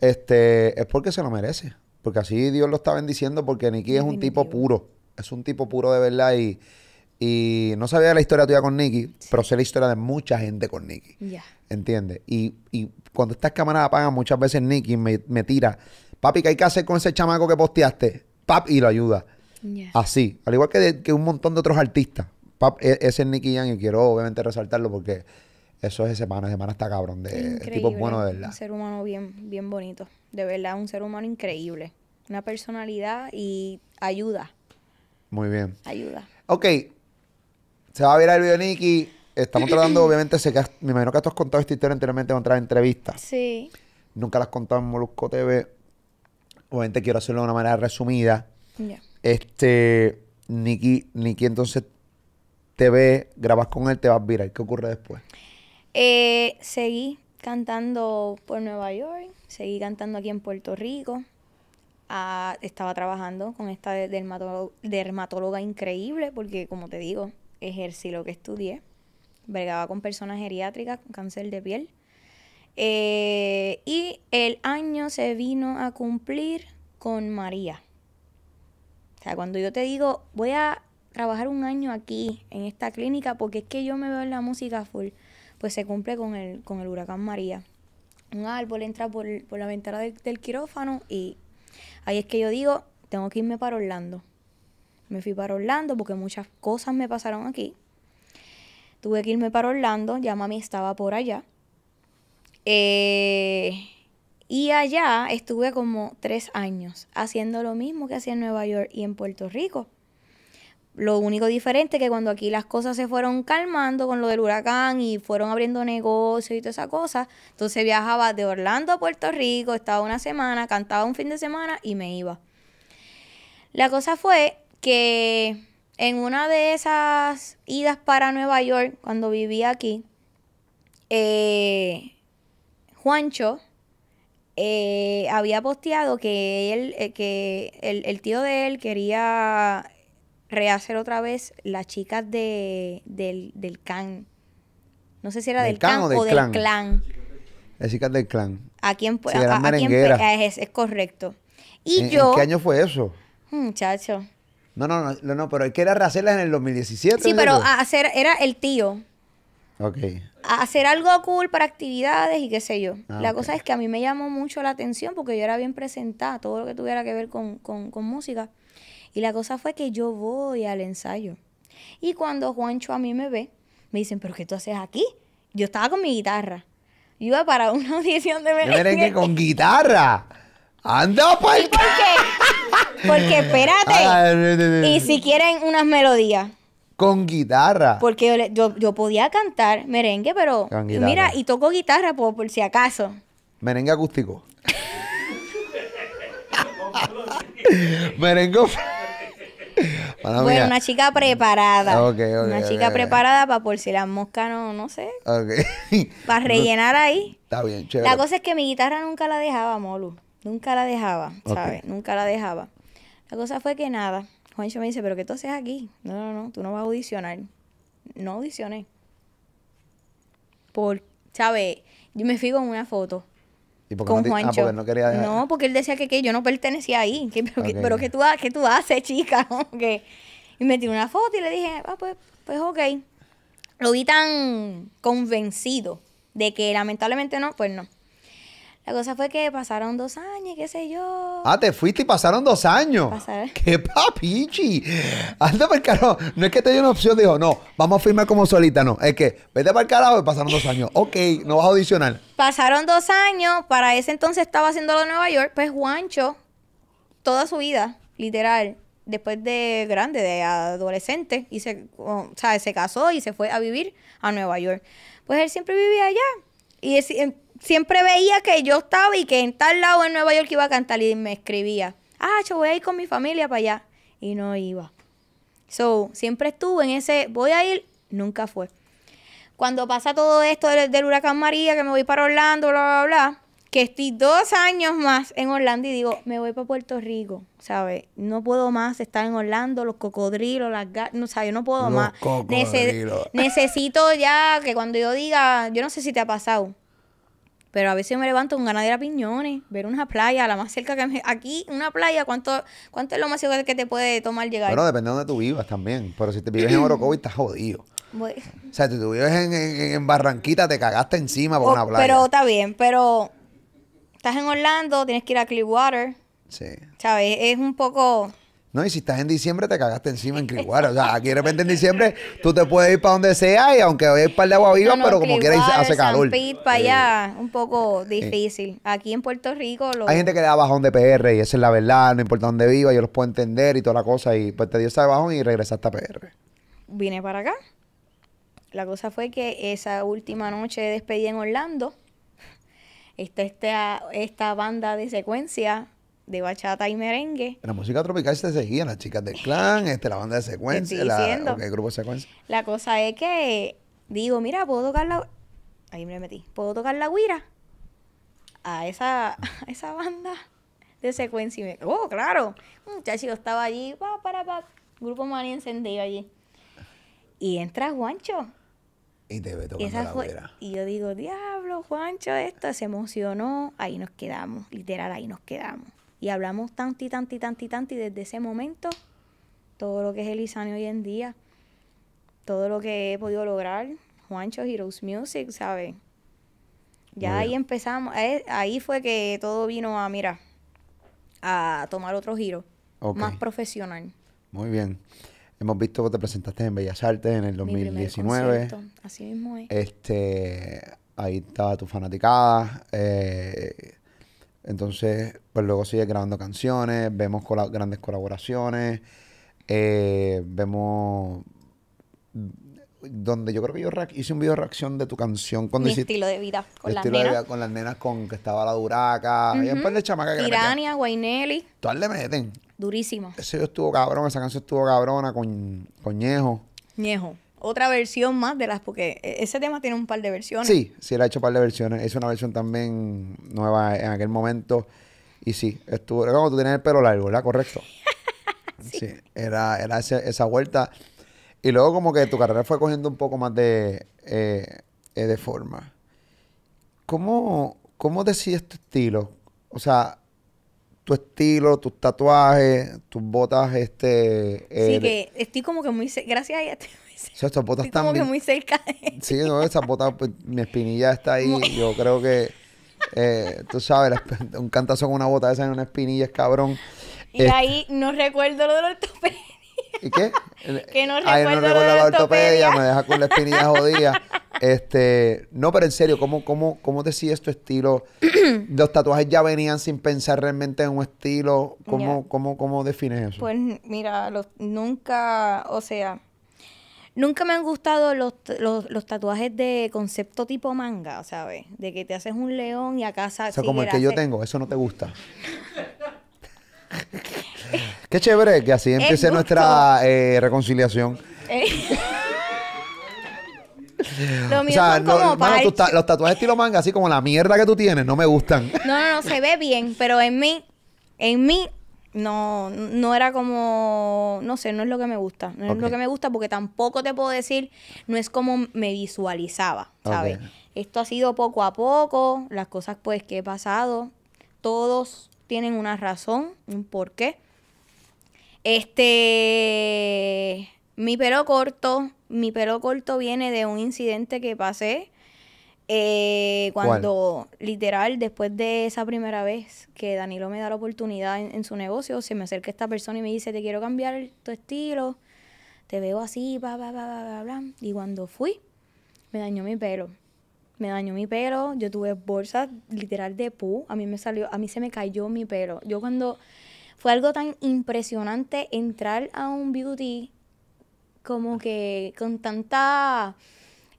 este, es porque se lo merece. Porque así Dios lo está bendiciendo, porque Nicky es un tipo puro. Es un tipo puro de verdad y, no sabía la historia tuya con Nicky, pero sé la historia de mucha gente con Nicky. Ya. ¿Entiendes? Y, cuando estas cámaras apagan, muchas veces Nicky me, tira, papi, ¿qué hay que hacer con ese chamaco que posteaste? Pap, y lo ayuda. Así. Al igual que, que, un montón de otros artistas. Pap, e, ese es Nicky Young y quiero obviamente resaltarlo porque eso es ese semana ese está cabrón. De, tipo bueno de verdad. Un ser humano bien, bien bonito. De verdad, un ser humano increíble. Una personalidad y ayuda. Muy bien. Ayuda. Ok. Se va a ver el video Nicky. Estamos tratando, obviamente, sé que me imagino que tú has contado esta historia anteriormente en otra entrevistas. Sí. Nunca la has contado en Molusco TV. Obviamente quiero hacerlo de una manera resumida. Ya Este, Nicky, Nicky entonces te ve, grabas con él, te vas viral. ¿Qué ocurre después? Eh, seguí cantando por Nueva York, seguí cantando aquí en Puerto Rico. Ah, estaba trabajando con esta dermatóloga, increíble porque, como te digo, ejercí lo que estudié. Bregaba con personas geriátricas con cáncer de piel. Eh, y el año se vino a cumplir con María. O sea, cuando yo te digo, voy a trabajar un año aquí, en esta clínica, porque es que yo me veo en la música full pues se cumple con el, huracán María. Un árbol entra por, la ventana del, quirófano y ahí es que yo digo, tengo que irme para Orlando. Me fui para Orlando porque muchas cosas me pasaron aquí. Tuve que irme para Orlando, ya mami estaba por allá. Eh, y allá estuve como tres años haciendo lo mismo que hacía en Nueva York y en Puerto Rico. Lo único diferente es que cuando aquí las cosas se fueron calmando con lo del huracán y fueron abriendo negocios y toda esa cosa, entonces viajaba de Orlando a Puerto Rico, estaba una semana, cantaba un fin de semana y me iba. La cosa fue que en una de esas idas para Nueva York, cuando vivía aquí, eh, Juancho eh, había posteado que, él, eh, que el tío de él quería rehacer otra vez las chicas de, del, del can. No sé si era del, clan o del, clan. Las chicas del clan. ¿A quién puede? es, es, correcto. Y yo. qué año fue eso? Muchacho. Mm, no, no, no, no, pero es que era rehacerlas en el 2017. Sí, pero hacer, era el tío. Ok. hacer algo cool para actividades y qué sé yo. Ah, la cosa es que a mí me llamó mucho la atención porque yo era bien presentada, todo lo que tuviera que ver con, con, con música. Y la cosa fue que yo voy al ensayo. Y cuando Juancho a mí me ve, me dicen, ¿pero qué tú haces aquí? Yo estaba con mi guitarra. Yo iba para una audición de merengue. merengue con guitarra? ¡Anda por por qué? Porque espérate. Ah, y si quieren unas melodías. Con guitarra. Porque yo, podía cantar merengue, pero mira, y toco guitarra por, por si acaso. Merengue acústico. merengue. Bueno, una chica preparada. una chica preparada para por si la mosca no, no sé. Para rellenar ahí. La cosa es que mi guitarra nunca la dejaba, Molu. Nunca la dejaba, ¿sabes? Nunca la dejaba. La cosa fue que nada. Juancho me dice, ¿pero que tú haces aquí? No, no, no, tú no vas a audicionar. No audicioné. Por, ¿sabes? Yo me fui con una foto no porque no porque él decía que, yo no pertenecía ahí. pero, que, tú que, tú, ¿qué tú haces, chica? que Y me tiró una foto y le dije, ah, pues, pues ok. Lo vi tan convencido de que lamentablemente no, pues no. La cosa fue que pasaron dos años, qué sé yo. Ah, te fuiste y pasaron dos años. Pasaron. ¡Qué papichi! Anda para el carajo. No es que te dio una opción, dijo, no, vamos a firmar como solita, no. Es que, vete para el carajo y pasaron dos años. ok, no vas a audicionar. Pasaron dos años, para ese entonces estaba lo en Nueva York, pues Juancho, toda su vida, literal, después de grande, de adolescente, y se, o sea, se casó y se fue a vivir a Nueva York. Pues él siempre vivía allá. Y en em, siempre veía que yo estaba y que en tal lado en Nueva York iba a cantar y me escribía, ah, yo voy a ir con mi familia para allá. Y no iba. So, siempre estuve en ese, voy a ir, nunca fue. Cuando pasa todo esto del, huracán María, que me voy para Orlando, bla, bla, bla, que estoy dos años más en Orlando y digo, me voy para Puerto Rico, ¿sabes? No puedo más estar en Orlando, los cocodrilos, las gatas, no, yo No puedo más. necesito ya que cuando yo diga, yo no sé si te ha pasado, pero a veces me levanto con ganas a Piñones, ver una playa, la más cerca que Aquí, una playa, ¿cuánto, cuánto es lo más cerca que te puede tomar llegar? Bueno, depende de donde tú vivas también. Pero si te vives en Orocovi, estás jodido. O sea, si tú vives en, Barranquita, te cagaste encima por oh, una playa. Pero está bien, pero estás en Orlando, tienes que ir a Clearwater. Sí. ¿Sabes? Es un poco... No, y si estás en diciembre, te cagaste encima en Criguara. O sea, aquí de repente en diciembre tú te puedes ir para donde sea y aunque hoy hay par de agua viva, pero como quieras hace San calor. para allá, un poco difícil. Aquí en Puerto Rico. Hay gente que le da bajón de PR y esa es la verdad, no importa dónde viva, yo los puedo entender y toda la cosa. Y pues te dio ese bajón y regresaste a PR. Vine para acá. La cosa fue que esa última noche despedí en Orlando, está esta banda de secuencia de bachata y merengue. La música tropical se seguían las chicas del clan, este, la banda de secuencia, la, grupo La cosa es que digo, mira, puedo tocar la... Ahí me metí. ¿Puedo tocar la guira? A esa, esa banda de secuencia. Y me, oh, claro. Muchacho, estaba allí, pa, para, pa, grupo mari encendido allí. Y entra Juancho. Y te ve la guira Y yo digo, diablo, Juancho, esto se emocionó. Ahí nos quedamos, literal, ahí nos quedamos. Y hablamos tanto y tanto y y desde ese momento todo lo que es Elisane hoy en día, todo lo que he podido lograr, Juancho Heroes Music, ¿sabes? Ya ahí empezamos, eh, ahí fue que todo vino a, mira, a tomar otro giro, más profesional. Muy bien. Hemos visto que te presentaste en Bellas Artes en el 2019. Así mismo Este, ahí estaba tu fanaticada. Eh, entonces, pues luego sigue grabando canciones, vemos grandes colaboraciones, eh, vemos donde yo creo que yo hice un video de reacción de tu canción Mi estilo de vida con las estilo nenas. De vida con las nenas con que estaba la duraca y después de Tirania, Guainelli. Todas le meten. Durísimo. Ese estuvo cabrón, esa canción estuvo cabrona con, con Ñejo. Ñejo otra versión más de las, porque e, ese tema tiene un par de versiones. Sí, sí, él ha hecho un par de versiones. Es una versión también nueva en aquel momento. Y sí, estuvo, era tú tenías el pelo largo, ¿verdad? Correcto. sí. era, esa vuelta. Y luego como que tu carrera fue cogiendo un poco más de, eh, eh, de forma. ¿Cómo, ¿Cómo decides tu estilo? O sea, tu estilo, tus tatuajes, tus botas, este... Eh, sí, que estoy como que muy... Gracias a estas botas están. como que muy cerca de... Sí, no, esas botas, pues, mi espinilla está ahí. Yo creo que, eh, tú sabes, un cantazo con una bota esa en una espinilla es cabrón. Y este ahí no recuerdo lo de la ortopedia. ¿Y qué? que no recuerdo, Ahí no recuerdo la, ortopedia, me deja con la espinilla jodida. Este, no, pero en serio, ¿cómo, cómo, cómo te sigues tu estilo? ¿Los tatuajes ya venían sin pensar realmente en un estilo? ¿Cómo, cómo, cómo defines eso? Pues mira, nunca, o sea, Nunca me han gustado los, los, tatuajes de concepto tipo manga, ¿sabes? De que te haces un león y acá O sea, como el que yo tengo, eso no te gusta. Qué chévere que así empiece nuestra eh, reconciliación. Eh. o sea, los tatuajes estilo manga, así como la mierda que tú tienes, no me gustan. No, no, no, se ve bien, pero en mí, en mí no, no era como, no sé, no es lo que me gusta. No es lo que me gusta porque tampoco te puedo decir, no es como me visualizaba, ¿sabes? Esto ha sido poco a poco, las cosas pues que he pasado, todos tienen una razón, un porqué. Este, mi pelo corto, mi pelo corto viene de un incidente que pasé eh, cuando literal, después de esa primera vez que Danilo me da la oportunidad en, su negocio, se me acerca esta persona y me dice, te quiero cambiar tu estilo, te veo así, bla, bla, bla, bla, bla. Y cuando fui, me dañó mi pelo. Me dañó mi pelo, yo tuve bolsas literal de pu, a mí me salió, a mí se me cayó mi pelo. Yo cuando fue algo tan impresionante entrar a un beauty como que con tanta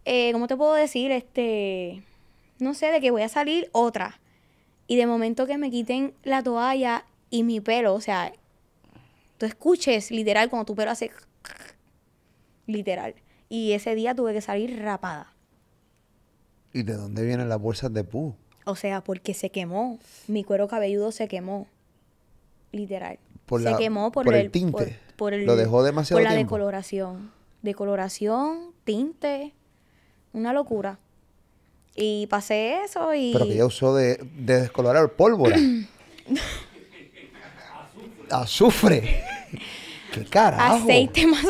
eh, ¿cómo te puedo decir? Este, no sé, de que voy a salir otra. Y de momento que me quiten la toalla y mi pelo, o sea, tú escuches literal cuando tu pelo hace literal. Y ese día tuve que salir rapada. ¿Y de dónde vienen las bolsas de pu? O sea, porque se quemó. Mi cuero cabelludo se quemó. Literal. se quemó por, el, tinte. Lo dejó demasiado Por la decoloración. Decoloración, tinte. Una locura. Y pasé eso y... Pero que ya usó de, de descolorar pólvora. Azufre. ¿Qué carajo? Aceite más...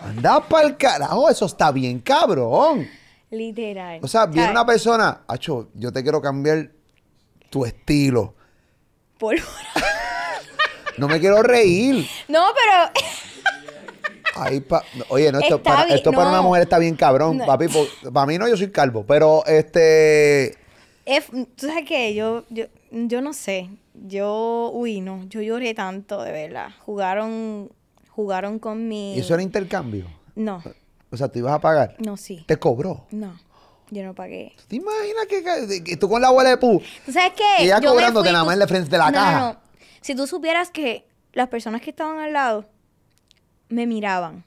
Anda para el carajo, eso está bien cabrón. Literal. O sea, viene una persona, Acho, yo te quiero cambiar tu estilo. Pólvora. no me quiero reír. No, pero pa, oye, no, esto, para, una mujer está bien cabrón, papi. para mí no, yo soy calvo, pero este... Tú sabes qué? yo, yo, yo no sé, yo, uy, no, yo lloré tanto, de verdad. Jugaron, jugaron mi... ¿Y eso era intercambio? No. O sea, ¿tú ibas a pagar? No, sí. ¿Te cobró? No. Yo no pagué. ¿Tú te imaginas que, tú con la abuela de pu? ¿Tú sabes qué? ella cobrándote nada más en la frente la caja. No, no. Si tú supieras que las personas que estaban al lado me miraban.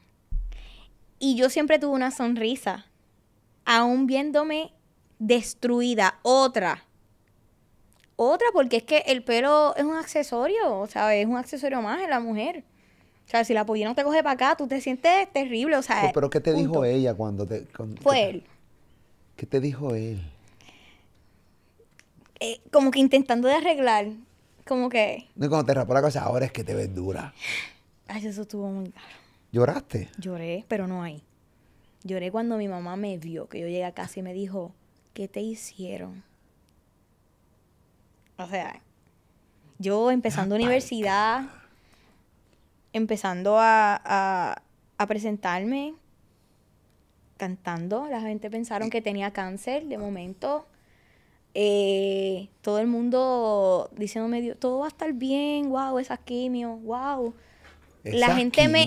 Y yo siempre tuve una sonrisa, aún viéndome destruida, otra. Otra, porque es que el pelo es un accesorio, o sea, es un accesorio más en la mujer. O sea, si la pudieron te coge para acá, tú te sientes terrible, o sea... Pero, ¿qué te dijo ella cuando te...? Fue él. ¿Qué te dijo él? Eh, como que intentando de arreglar, como que... No, cuando te rapó la cosa, ahora es que te ves dura. Ay, eso estuvo muy ¿Lloraste? Lloré, pero no ahí. Lloré cuando mi mamá me vio, que yo llegué a casa y me dijo, ¿qué te hicieron? O sea, yo empezando ah, universidad, empezando a, a, presentarme, cantando, la gente pensaron que tenía cáncer de momento. Eh, todo el mundo diciéndome, todo va a estar bien, wow, esas quimio, wow la gente me.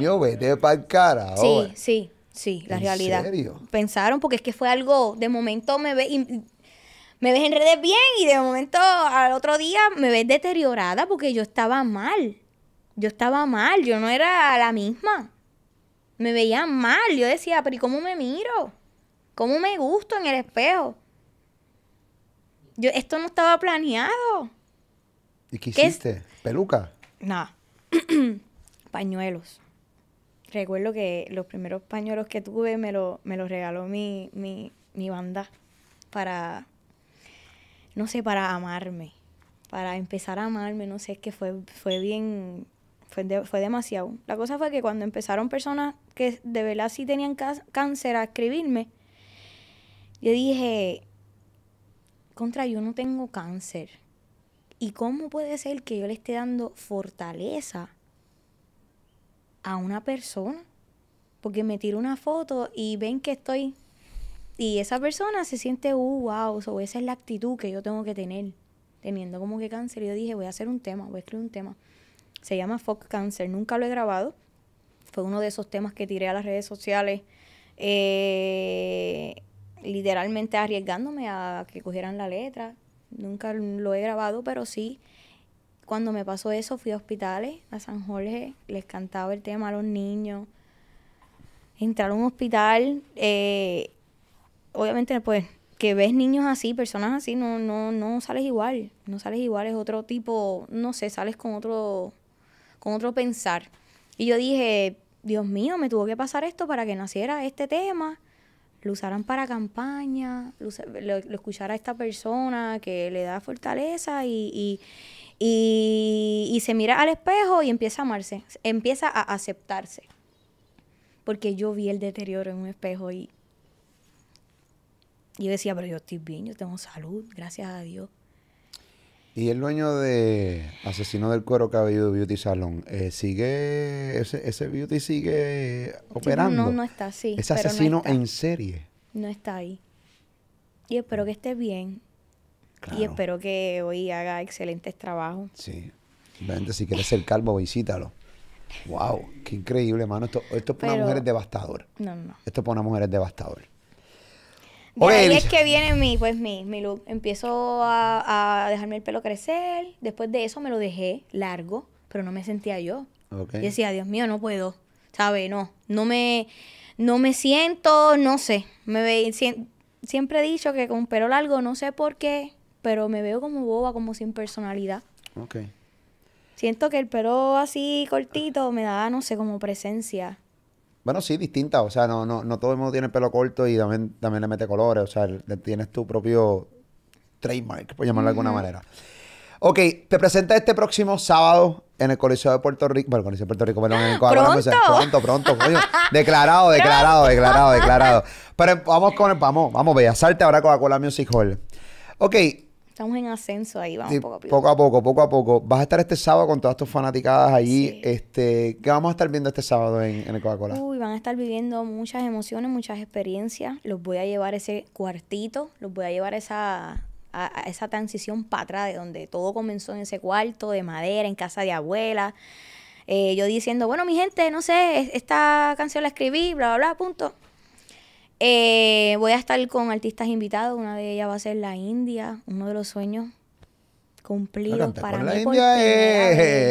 para cara. Sí, sí, sí, la realidad. Pensaron, porque es que fue algo. De momento me ve. Y, me ves en redes bien y de momento al otro día me ves deteriorada porque yo estaba mal. Yo estaba mal, yo no era la misma. Me veía mal, yo decía, pero ¿y cómo me miro? ¿Cómo me gusto en el espejo? Yo, esto no estaba planeado. ¿Y qué hiciste? ¿Peluca? No. pañuelos. Recuerdo que los primeros pañuelos que tuve me, lo, me los regaló mi, banda para, no sé, para amarme, para empezar a amarme, no sé, es que fue, fue bien, fue, fue demasiado. La cosa fue que cuando empezaron personas que de verdad sí tenían cáncer a escribirme, yo dije, contra, yo no tengo cáncer. ¿Y cómo puede ser que yo le esté dando fortaleza a una persona. Porque me tiro una foto y ven que estoy. Y esa persona se siente, uh, wow, esa es la actitud que yo tengo que tener. Teniendo como que cáncer, yo dije, voy a hacer un tema, voy a escribir un tema. Se llama fox Cáncer, nunca lo he grabado. Fue uno de esos temas que tiré a las redes sociales. Eh, literalmente arriesgándome a que cogieran la letra. Nunca lo he grabado, pero sí cuando me pasó eso fui a hospitales, a San Jorge, les cantaba el tema a los niños. Entrar a un hospital, eh, obviamente pues que ves niños así, personas así, no, no, no sales igual, no sales igual, es otro tipo, no sé, sales con otro, con otro pensar. Y yo dije, Dios mío, me tuvo que pasar esto para que naciera este tema, lo usaran para campaña, lo, lo, escuchara esta persona que le da fortaleza y y, se mira al espejo y empieza a amarse, empieza a aceptarse. Porque yo vi el deterioro en un espejo y yo decía, pero yo estoy bien, yo tengo salud, gracias a Dios. Y el dueño de Asesino del Cuero de Beauty Salon, eh, ¿sigue, ese, beauty sigue operando? no, no está, sí. Es asesino en serie. No está ahí. Y espero que esté bien. Y espero que hoy haga excelentes trabajos. Sí. si quieres ser calvo, visítalo. ¡Wow! ¡Qué increíble, mano! Esto, esto es para mujeres devastador. No, no. Esto es para mujeres devastador. es Oye, es que viene mi, pues, mi, mi look. Empiezo a, dejarme el pelo crecer. Después de eso me lo dejé largo, pero no me sentía yo. Okay. Y decía, Dios mío, no puedo. ¿Sabe? No, no me, no me siento, no sé. Me siempre he dicho que con un pelo largo no sé por qué pero me veo como boba, como sin personalidad. Ok. Siento que el pelo así cortito me da, no sé, como presencia. Bueno, sí, distinta. O sea, no, no, todo el mundo tiene pelo corto y también, también le mete colores. O sea, tienes tu propio trademark, por llamarlo de alguna manera. Ok, te presenta este próximo sábado en el Coliseo de Puerto Rico. Bueno, el Coliseo de Puerto Rico, pero en el Coliseo ¿Pronto? pronto, pronto, coño. Declarado, declarado, declarado, declarado. Pero vamos con el, vamos, vamos, vea salte ahora la cola Music Hall. Ok, Estamos en ascenso ahí, vamos poco a poco. Poco a poco, poco a poco. Vas a estar este sábado con todas tus fanaticadas allí. Este, ¿Qué vamos a estar viendo este sábado en, en el Coca-Cola? Uy, van a estar viviendo muchas emociones, muchas experiencias. Los voy a llevar ese cuartito, los voy a llevar a esa, a, esa transición para atrás de donde todo comenzó en ese cuarto de madera, en casa de abuela. Eh, yo diciendo, bueno, mi gente, no sé, esta canción la escribí, bla, bla, bla, punto. Eh, voy a estar con artistas invitados. Una de ellas va a ser la India, uno de los sueños cumplidos para mí. India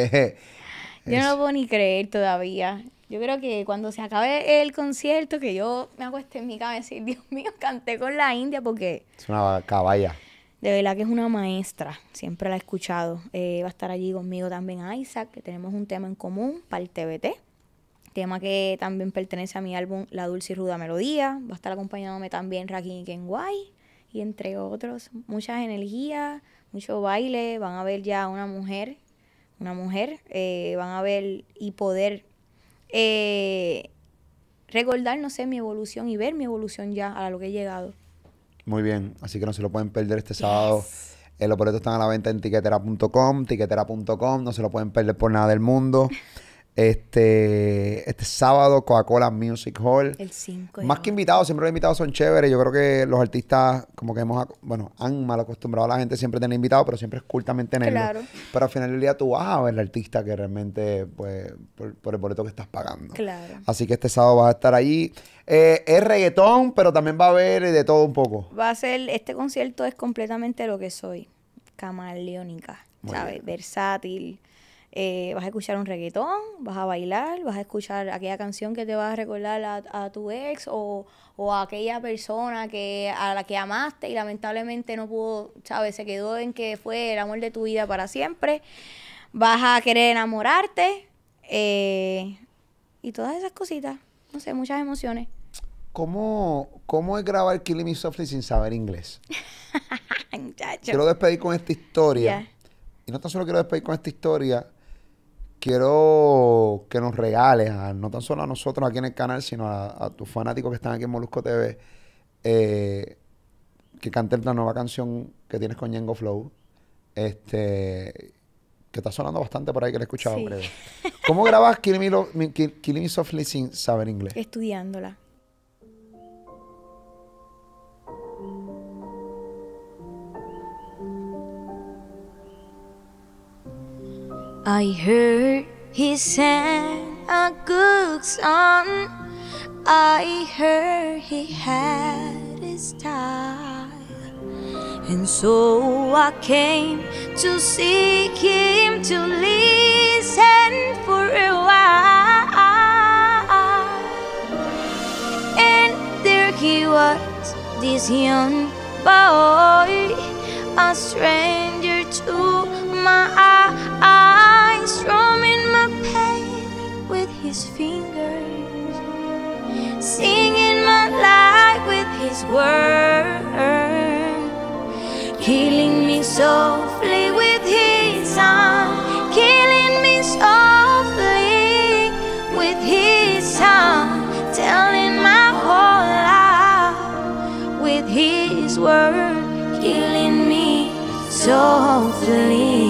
es... Yo no lo puedo ni creer todavía. Yo creo que cuando se acabe el concierto, que yo me acueste en mi cabeza y decir, Dios mío, canté con la India porque... Es una caballa. De verdad que es una maestra, siempre la he escuchado. Eh, va a estar allí conmigo también Isaac, que tenemos un tema en común para el TBT tema que también pertenece a mi álbum La Dulce y Ruda Melodía. Va a estar acompañándome también Rakin y Guay. y entre otros. Muchas energías, mucho baile. Van a ver ya una mujer, una mujer. Eh, van a ver y poder eh, recordar, no sé, mi evolución y ver mi evolución ya a lo que he llegado. Muy bien, así que no se lo pueden perder este sábado. el eh, los boletos están a la venta en tiquetera.com, tiquetera.com, no se lo pueden perder por nada del mundo. Este, este sábado, Coca-Cola Music Hall. El 5. Más que invitados, siempre los invitados son chéveres. Yo creo que los artistas, como que hemos, bueno, han mal acostumbrado a la gente siempre tener invitados, pero siempre es cultamente negro Pero al final del día tú vas a ver el artista que realmente, pues, por, el boleto que estás pagando. Claro. Así que este sábado vas a estar allí. Eh, es reggaetón, pero también va a haber de todo un poco. Va a ser, este concierto es completamente lo que soy, camaleónica, ¿sabes? Versátil eh, vas a escuchar un reggaetón, vas a bailar, vas a escuchar aquella canción que te va a recordar a, tu ex o, a aquella persona que, a la que amaste y lamentablemente no pudo, ¿sabes? Se quedó en que fue el amor de tu vida para siempre. Vas a querer enamorarte eh, y todas esas cositas. No sé, muchas emociones. ¿Cómo, ¿Cómo, es grabar Killing em Me Softly sin saber inglés? quiero despedir con esta historia. Y no tan solo quiero despedir con esta historia, quiero que nos regales, no tan solo a nosotros aquí en el canal, sino a, tus fanáticos que están aquí en Molusco TV, eh, que canten la nueva canción que tienes con Yengo Flow. Este, que está sonando bastante por ahí, que la he escuchado, ¿Cómo grabas Kill Me, Me Softly sin saber inglés? Estudiándola. I heard he sang a good song. I heard he had his style. And so I came to seek him to listen for a while. And there he was, this young boy, a stranger to my eyes, strumming my pain with his fingers, singing my life with his word, killing me softly with his arm, killing me softly with his arm, telling my whole life with his word, killing me softly.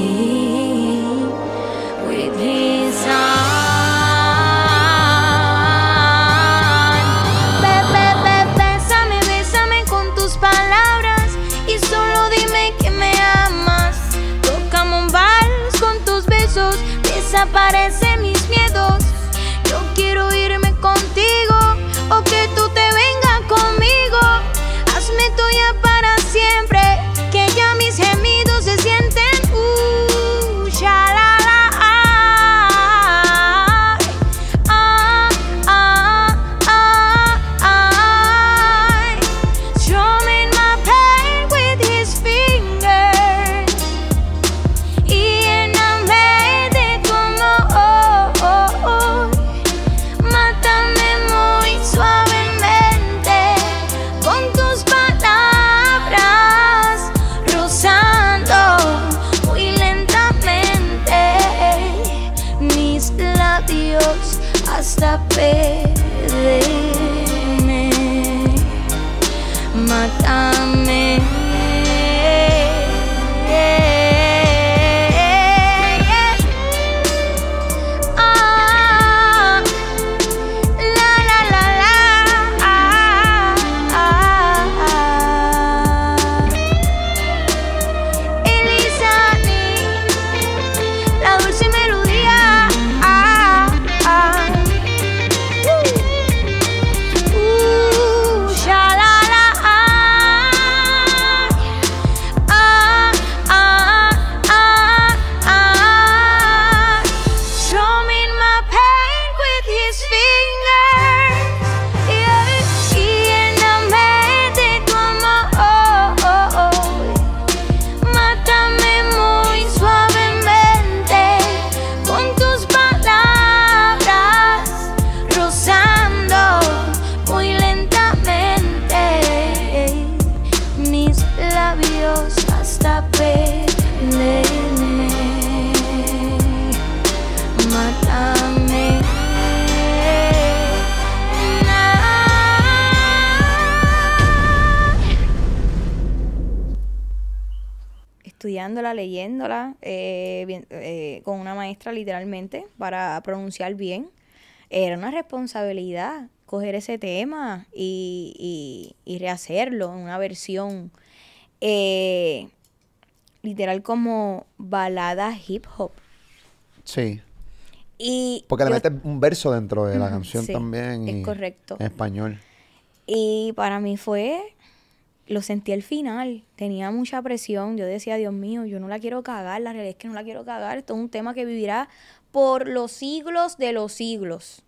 estudiándola, leyéndola, eh, eh, con una maestra literalmente para pronunciar bien. Era una responsabilidad coger ese tema y, rehacerlo en una versión eh, literal como balada hip hop. Sí. Y Porque le metes un verso dentro de la canción también. Es correcto. En español. Y para mí fue lo sentí al final, tenía mucha presión, yo decía, Dios mío, yo no la quiero cagar, la realidad es que no la quiero cagar, esto es un tema que vivirá por los siglos de los siglos.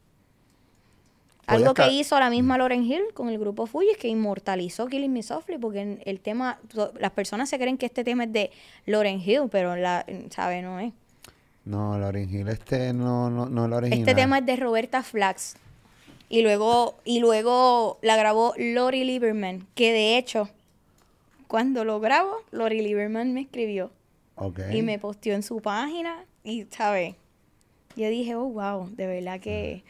Algo que hizo la misma mm. Lauren Hill con el grupo Fuji, que inmortalizó Killing Me Softly, porque el tema, las personas se creen que este tema es de Lauren Hill, pero la, sabe, no es. No, Lauren Hill, este no, no, no es la este original. Este tema es de Roberta Flax. Y luego, y luego la grabó Lori Lieberman, que de hecho, cuando lo grabó, Lori Lieberman me escribió. Y me posteó en su página y, ¿sabes? Yo dije, oh, wow, de verdad que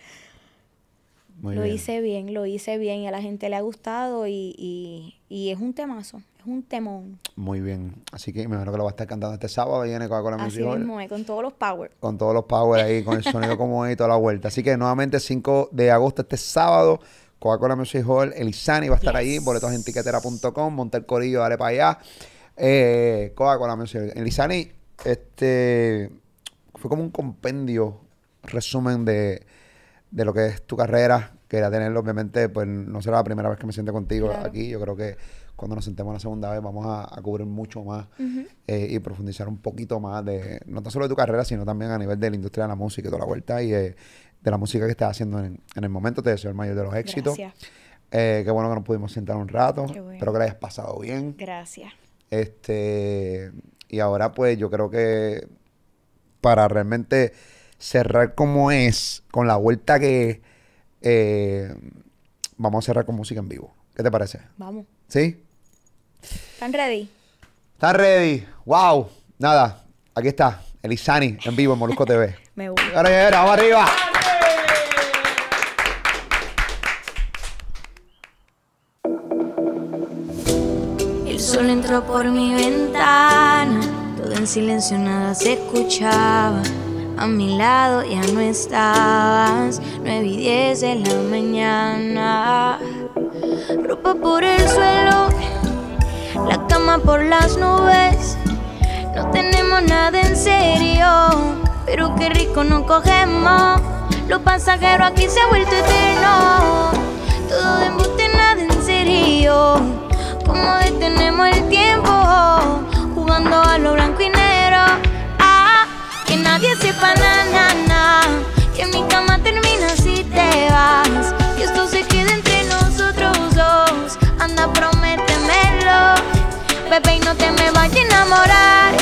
lo hice bien, lo hice bien y a la gente le ha gustado y, y es un temazo, un temón. Muy bien. Así que me imagino que lo va a estar cantando este sábado. Viene Coca-Cola Music Así mismo, eh, con todos los power. Con todos los power ahí, con el sonido como es toda la vuelta. Así que nuevamente 5 de agosto, este sábado, Coca-Cola Music Hall, Elisani va a estar ahí, boletos en tiquetera.com, monta el corillo, dale para allá. Eh, Coca-Cola Music Hall. Elisani, este, fue como un compendio, resumen de, de lo que es tu carrera, quería tenerlo, obviamente, pues no será la primera vez que me siento contigo aquí. Yo creo que cuando nos sentemos la segunda vez vamos a, cubrir mucho más eh, y profundizar un poquito más de, no tan solo de tu carrera, sino también a nivel de la industria de la música y toda la vuelta y de la música que estás haciendo en, el momento. Te deseo el mayor de los éxitos. Gracias. Eh, qué bueno que nos pudimos sentar un rato. Bueno. Espero que la hayas pasado bien. Gracias. Este, y ahora pues yo creo que para realmente cerrar como es, con la vuelta que... Eh, vamos a cerrar con música en vivo. ¿Qué te parece? Vamos. ¿Sí? ¿Están ready? ¿Están ready? ¡Wow! Nada, aquí está, Elizani en vivo en Molusco TV. Me gusta. Ahora, arriba. El sol entró por mi ventana, todo en silencio, nada se escuchaba. A mi lado ya no estabas, 9 y 10 de la mañana. Ropa por el suelo la cama por las nubes. No tenemos nada en serio, pero qué rico no cogemos. Lo pasajero aquí se ha vuelto eterno. Todo de embuste, nada en serio. Como detenemos el tiempo, jugando a lo blanco y negro. Ah, que nadie sepa nada, que mi cama termina si te vas. Que esto se quede entre nosotros dos. Anda Baby, no te me vayas a enamorar.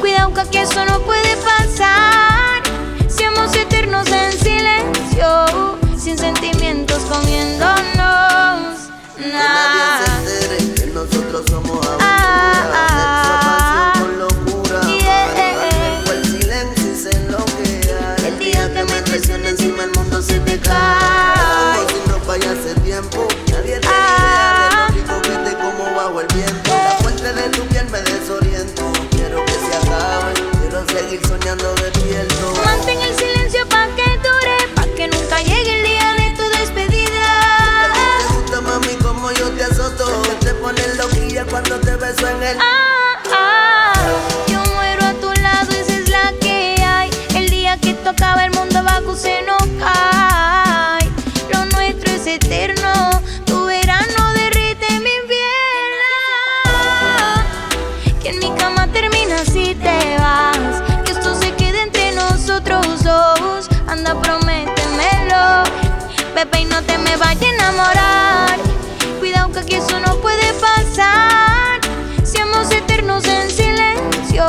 Cuidado que eso no puede pasar. Seamos eternos en silencio, sin sentimientos comiéndonos. Nada, nadie se entere nosotros somos ah, aventura, ah, ah, con locura. Eh, eh, eh. el silencio se enloquea. El día que me presiona encima el mundo se te cae. si no vaya hace tiempo. tu piel me desoriento. Quiero que se acabe, quiero seguir soñando despierto. Mantén el silencio pa' que dure, pa' que nunca llegue el día de tu despedida. Te gusta, mami, como yo te azoto. Te pones loquilla cuando te beso en el. Ah, me vaya a enamorar. Cuidado que aquí eso no puede pasar. Seamos eternos en silencio,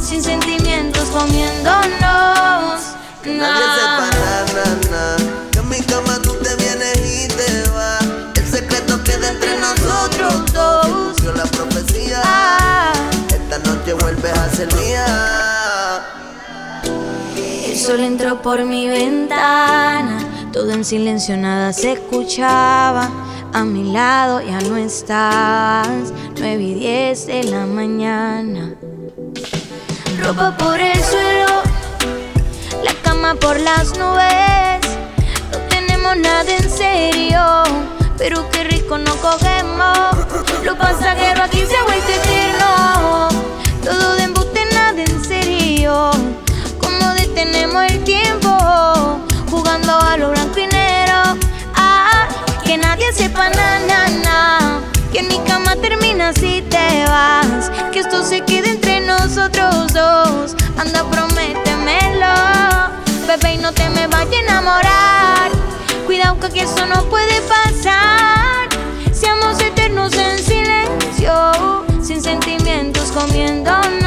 sin sentimientos comiéndonos. Nadie se para, na, na. Que en mi cama tú te vienes y te vas. El secreto queda entre nosotros dos. Yo la profecía. Ah. Esta noche vuelves a ser mía. El sol entró por mi ventana todo en silencio, nada se escuchaba. A mi lado ya no estás. 9 y 10 de la mañana. Ropa por el suelo, la cama por las nubes. No tenemos nada en serio, pero qué rico no cogemos. Lo pasajero aquí se vuelve vuelto Todo de embuste, nada en serio. ¿Cómo detenemos el tiempo? jugando a lo blanco y ah, que nadie sepa na, na, na, que mi cama termina si te vas, que esto se quede entre nosotros dos. Anda, prométemelo, bebé, y no te me vayas a enamorar. Cuidado que eso no puede pasar. Seamos eternos en silencio, sin sentimientos comiéndonos.